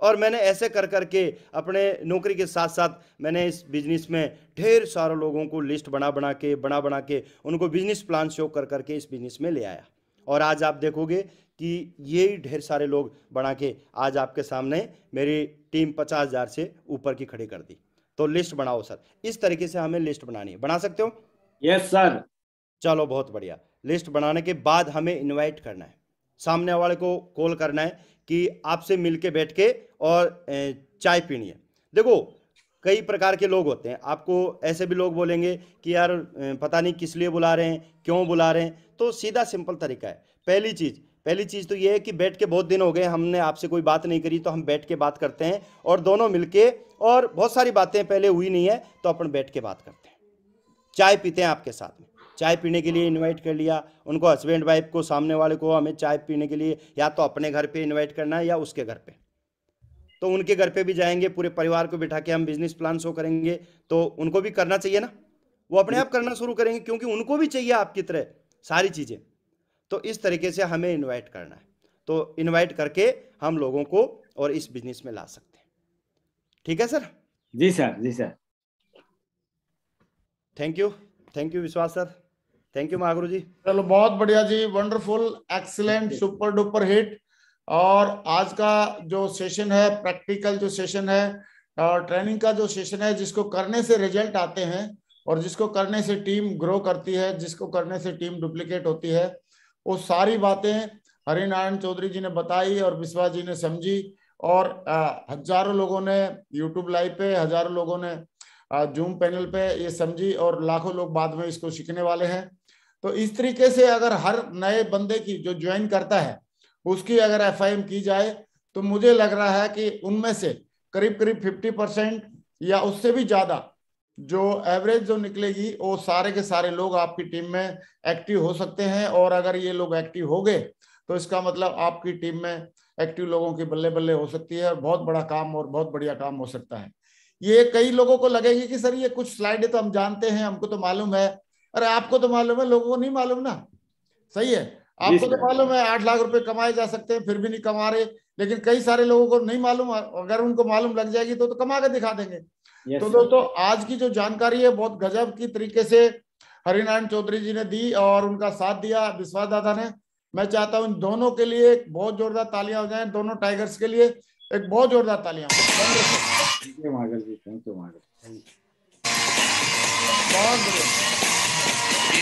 और मैंने ऐसे कर कर के अपने नौकरी के साथ साथ मैंने इस बिजनेस में ढेर सारे लोगों को लिस्ट बना बना के बना बना के उनको बिजनेस प्लान शो कर करके इस बिजनेस में ले आया और आज आप देखोगे कि ये ढेर सारे लोग बना के आज आपके सामने मेरी टीम पचास हज़ार से ऊपर की खड़ी कर दी तो लिस्ट बनाओ सर इस तरीके से हमें लिस्ट बनानी है बना सकते हो यस सर चलो बहुत बढ़िया लिस्ट बनाने के बाद हमें इनवाइट करना है सामने वाले को कॉल करना है कि आपसे मिल के बैठ के और चाय पीनी है देखो कई प्रकार के लोग होते हैं आपको ऐसे भी लोग बोलेंगे कि यार पता नहीं किस लिए बुला रहे हैं क्यों बुला रहे हैं तो सीधा सिंपल तरीका है पहली चीज़ पहली चीज़ तो ये है कि बैठ के बहुत दिन हो गए हमने आपसे कोई बात नहीं करी तो हम बैठ के बात करते हैं और दोनों मिलके और बहुत सारी बातें पहले हुई नहीं है तो अपन बैठ के बात करते हैं चाय पीते हैं आपके साथ में चाय पीने के लिए इनवाइट कर लिया उनको हस्बैंड वाइफ को सामने वाले को हमें चाय पीने के लिए या तो अपने घर पे इनवाइट करना है या उसके घर पे तो उनके घर पे भी जाएंगे पूरे परिवार को बिठा के हम बिजनेस प्लान शो करेंगे तो उनको भी करना चाहिए ना वो अपने आप करना शुरू करेंगे क्योंकि उनको भी चाहिए आपकी तरह सारी चीज़ें तो इस तरीके से हमें इन्वाइट करना है तो इन्वाइट करके हम लोगों को और इस बिजनेस में ला सकते हैं ठीक है sir ji sir ji sir thank you thank you Vishwas sir thank you महागुरु ji चलो बहुत बढ़िया जी wonderful excellent super duper hit और आज का जो सेशन है प्रैक्टिकल जो सेशन है और ट्रेनिंग का जो सेशन है जिसको करने से रिजल्ट आते हैं और जिसको करने से टीम ग्रो करती है जिसको करने से टीम डुप्लीकेट होती है वो सारी बातें हरिनारायण चौधरी जी ने बताई और विश्वास जी ने समझी और हजारों लोगों ने यूट्यूब लाइव पे हजारों लोगों ने जूम पैनल पे ये समझी और लाखों लोग बाद में इसको सीखने वाले हैं तो इस तरीके से अगर हर नए बंदे की जो ज्वाइन करता है उसकी अगर एफ की जाए तो मुझे लग रहा है कि उनमें से करीब करीब फिफ्टी परसेंट या उससे भी ज़्यादा जो एवरेज जो निकलेगी वो सारे के सारे लोग आपकी टीम में एक्टिव हो सकते हैं और अगर ये लोग एक्टिव हो गए तो इसका मतलब आपकी टीम में एक्टिव लोगों की बल्ले बल्ले हो सकती है और बहुत बड़ा काम और बहुत बढ़िया काम हो सकता है ये कई लोगों को लगेगी कि सर ये कुछ स्लाइड है तो हम जानते हैं हमको तो मालूम है अरे आपको तो मालूम है लोगों को नहीं मालूम ना सही है आपको तो मालूम है आठ लाख रुपए कमाए जा सकते हैं फिर भी नहीं कमा रहे लेकिन कई सारे लोगों को नहीं मालूम अगर उनको मालूम लग जाएगी तो, तो कमा के दिखा देंगे तो दोस्तों तो आज की जो जानकारी है बहुत गजब की तरीके से हरिनारायण चौधरी जी ने दी और उनका साथ दिया विश्वास दादा ने मैं चाहता हूँ दोनों के लिए एक बहुत जोरदार तालियां हो जाए दोनों टाइगर्स के लिए एक बहुत जोरदार तालियां बहुत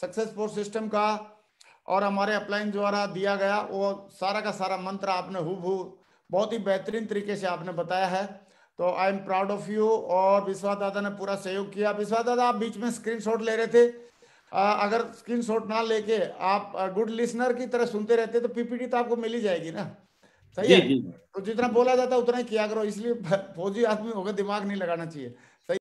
सक्सेस फोर सिस्टम का और हमारे अपलाइन द्वारा दिया गया वो सारा का सारा मंत्र आपने हु बहुत ही बेहतरीन तरीके से आपने बताया है तो I am proud of you और विश्वास दादा ने पूरा सहयोग किया विश्वास दादा आप बीच में स्क्रीनशॉट ले रहे थे आ, अगर स्क्रीनशॉट ना लेके आप गुड लिसनर की तरह सुनते रहते तो पीपीटी तो आपको मिल ही जाएगी ना सही है तो जितना बोला जाता उतना ही किया करो इसलिए फौजी आदमी होगा दिमाग नहीं लगाना चाहिए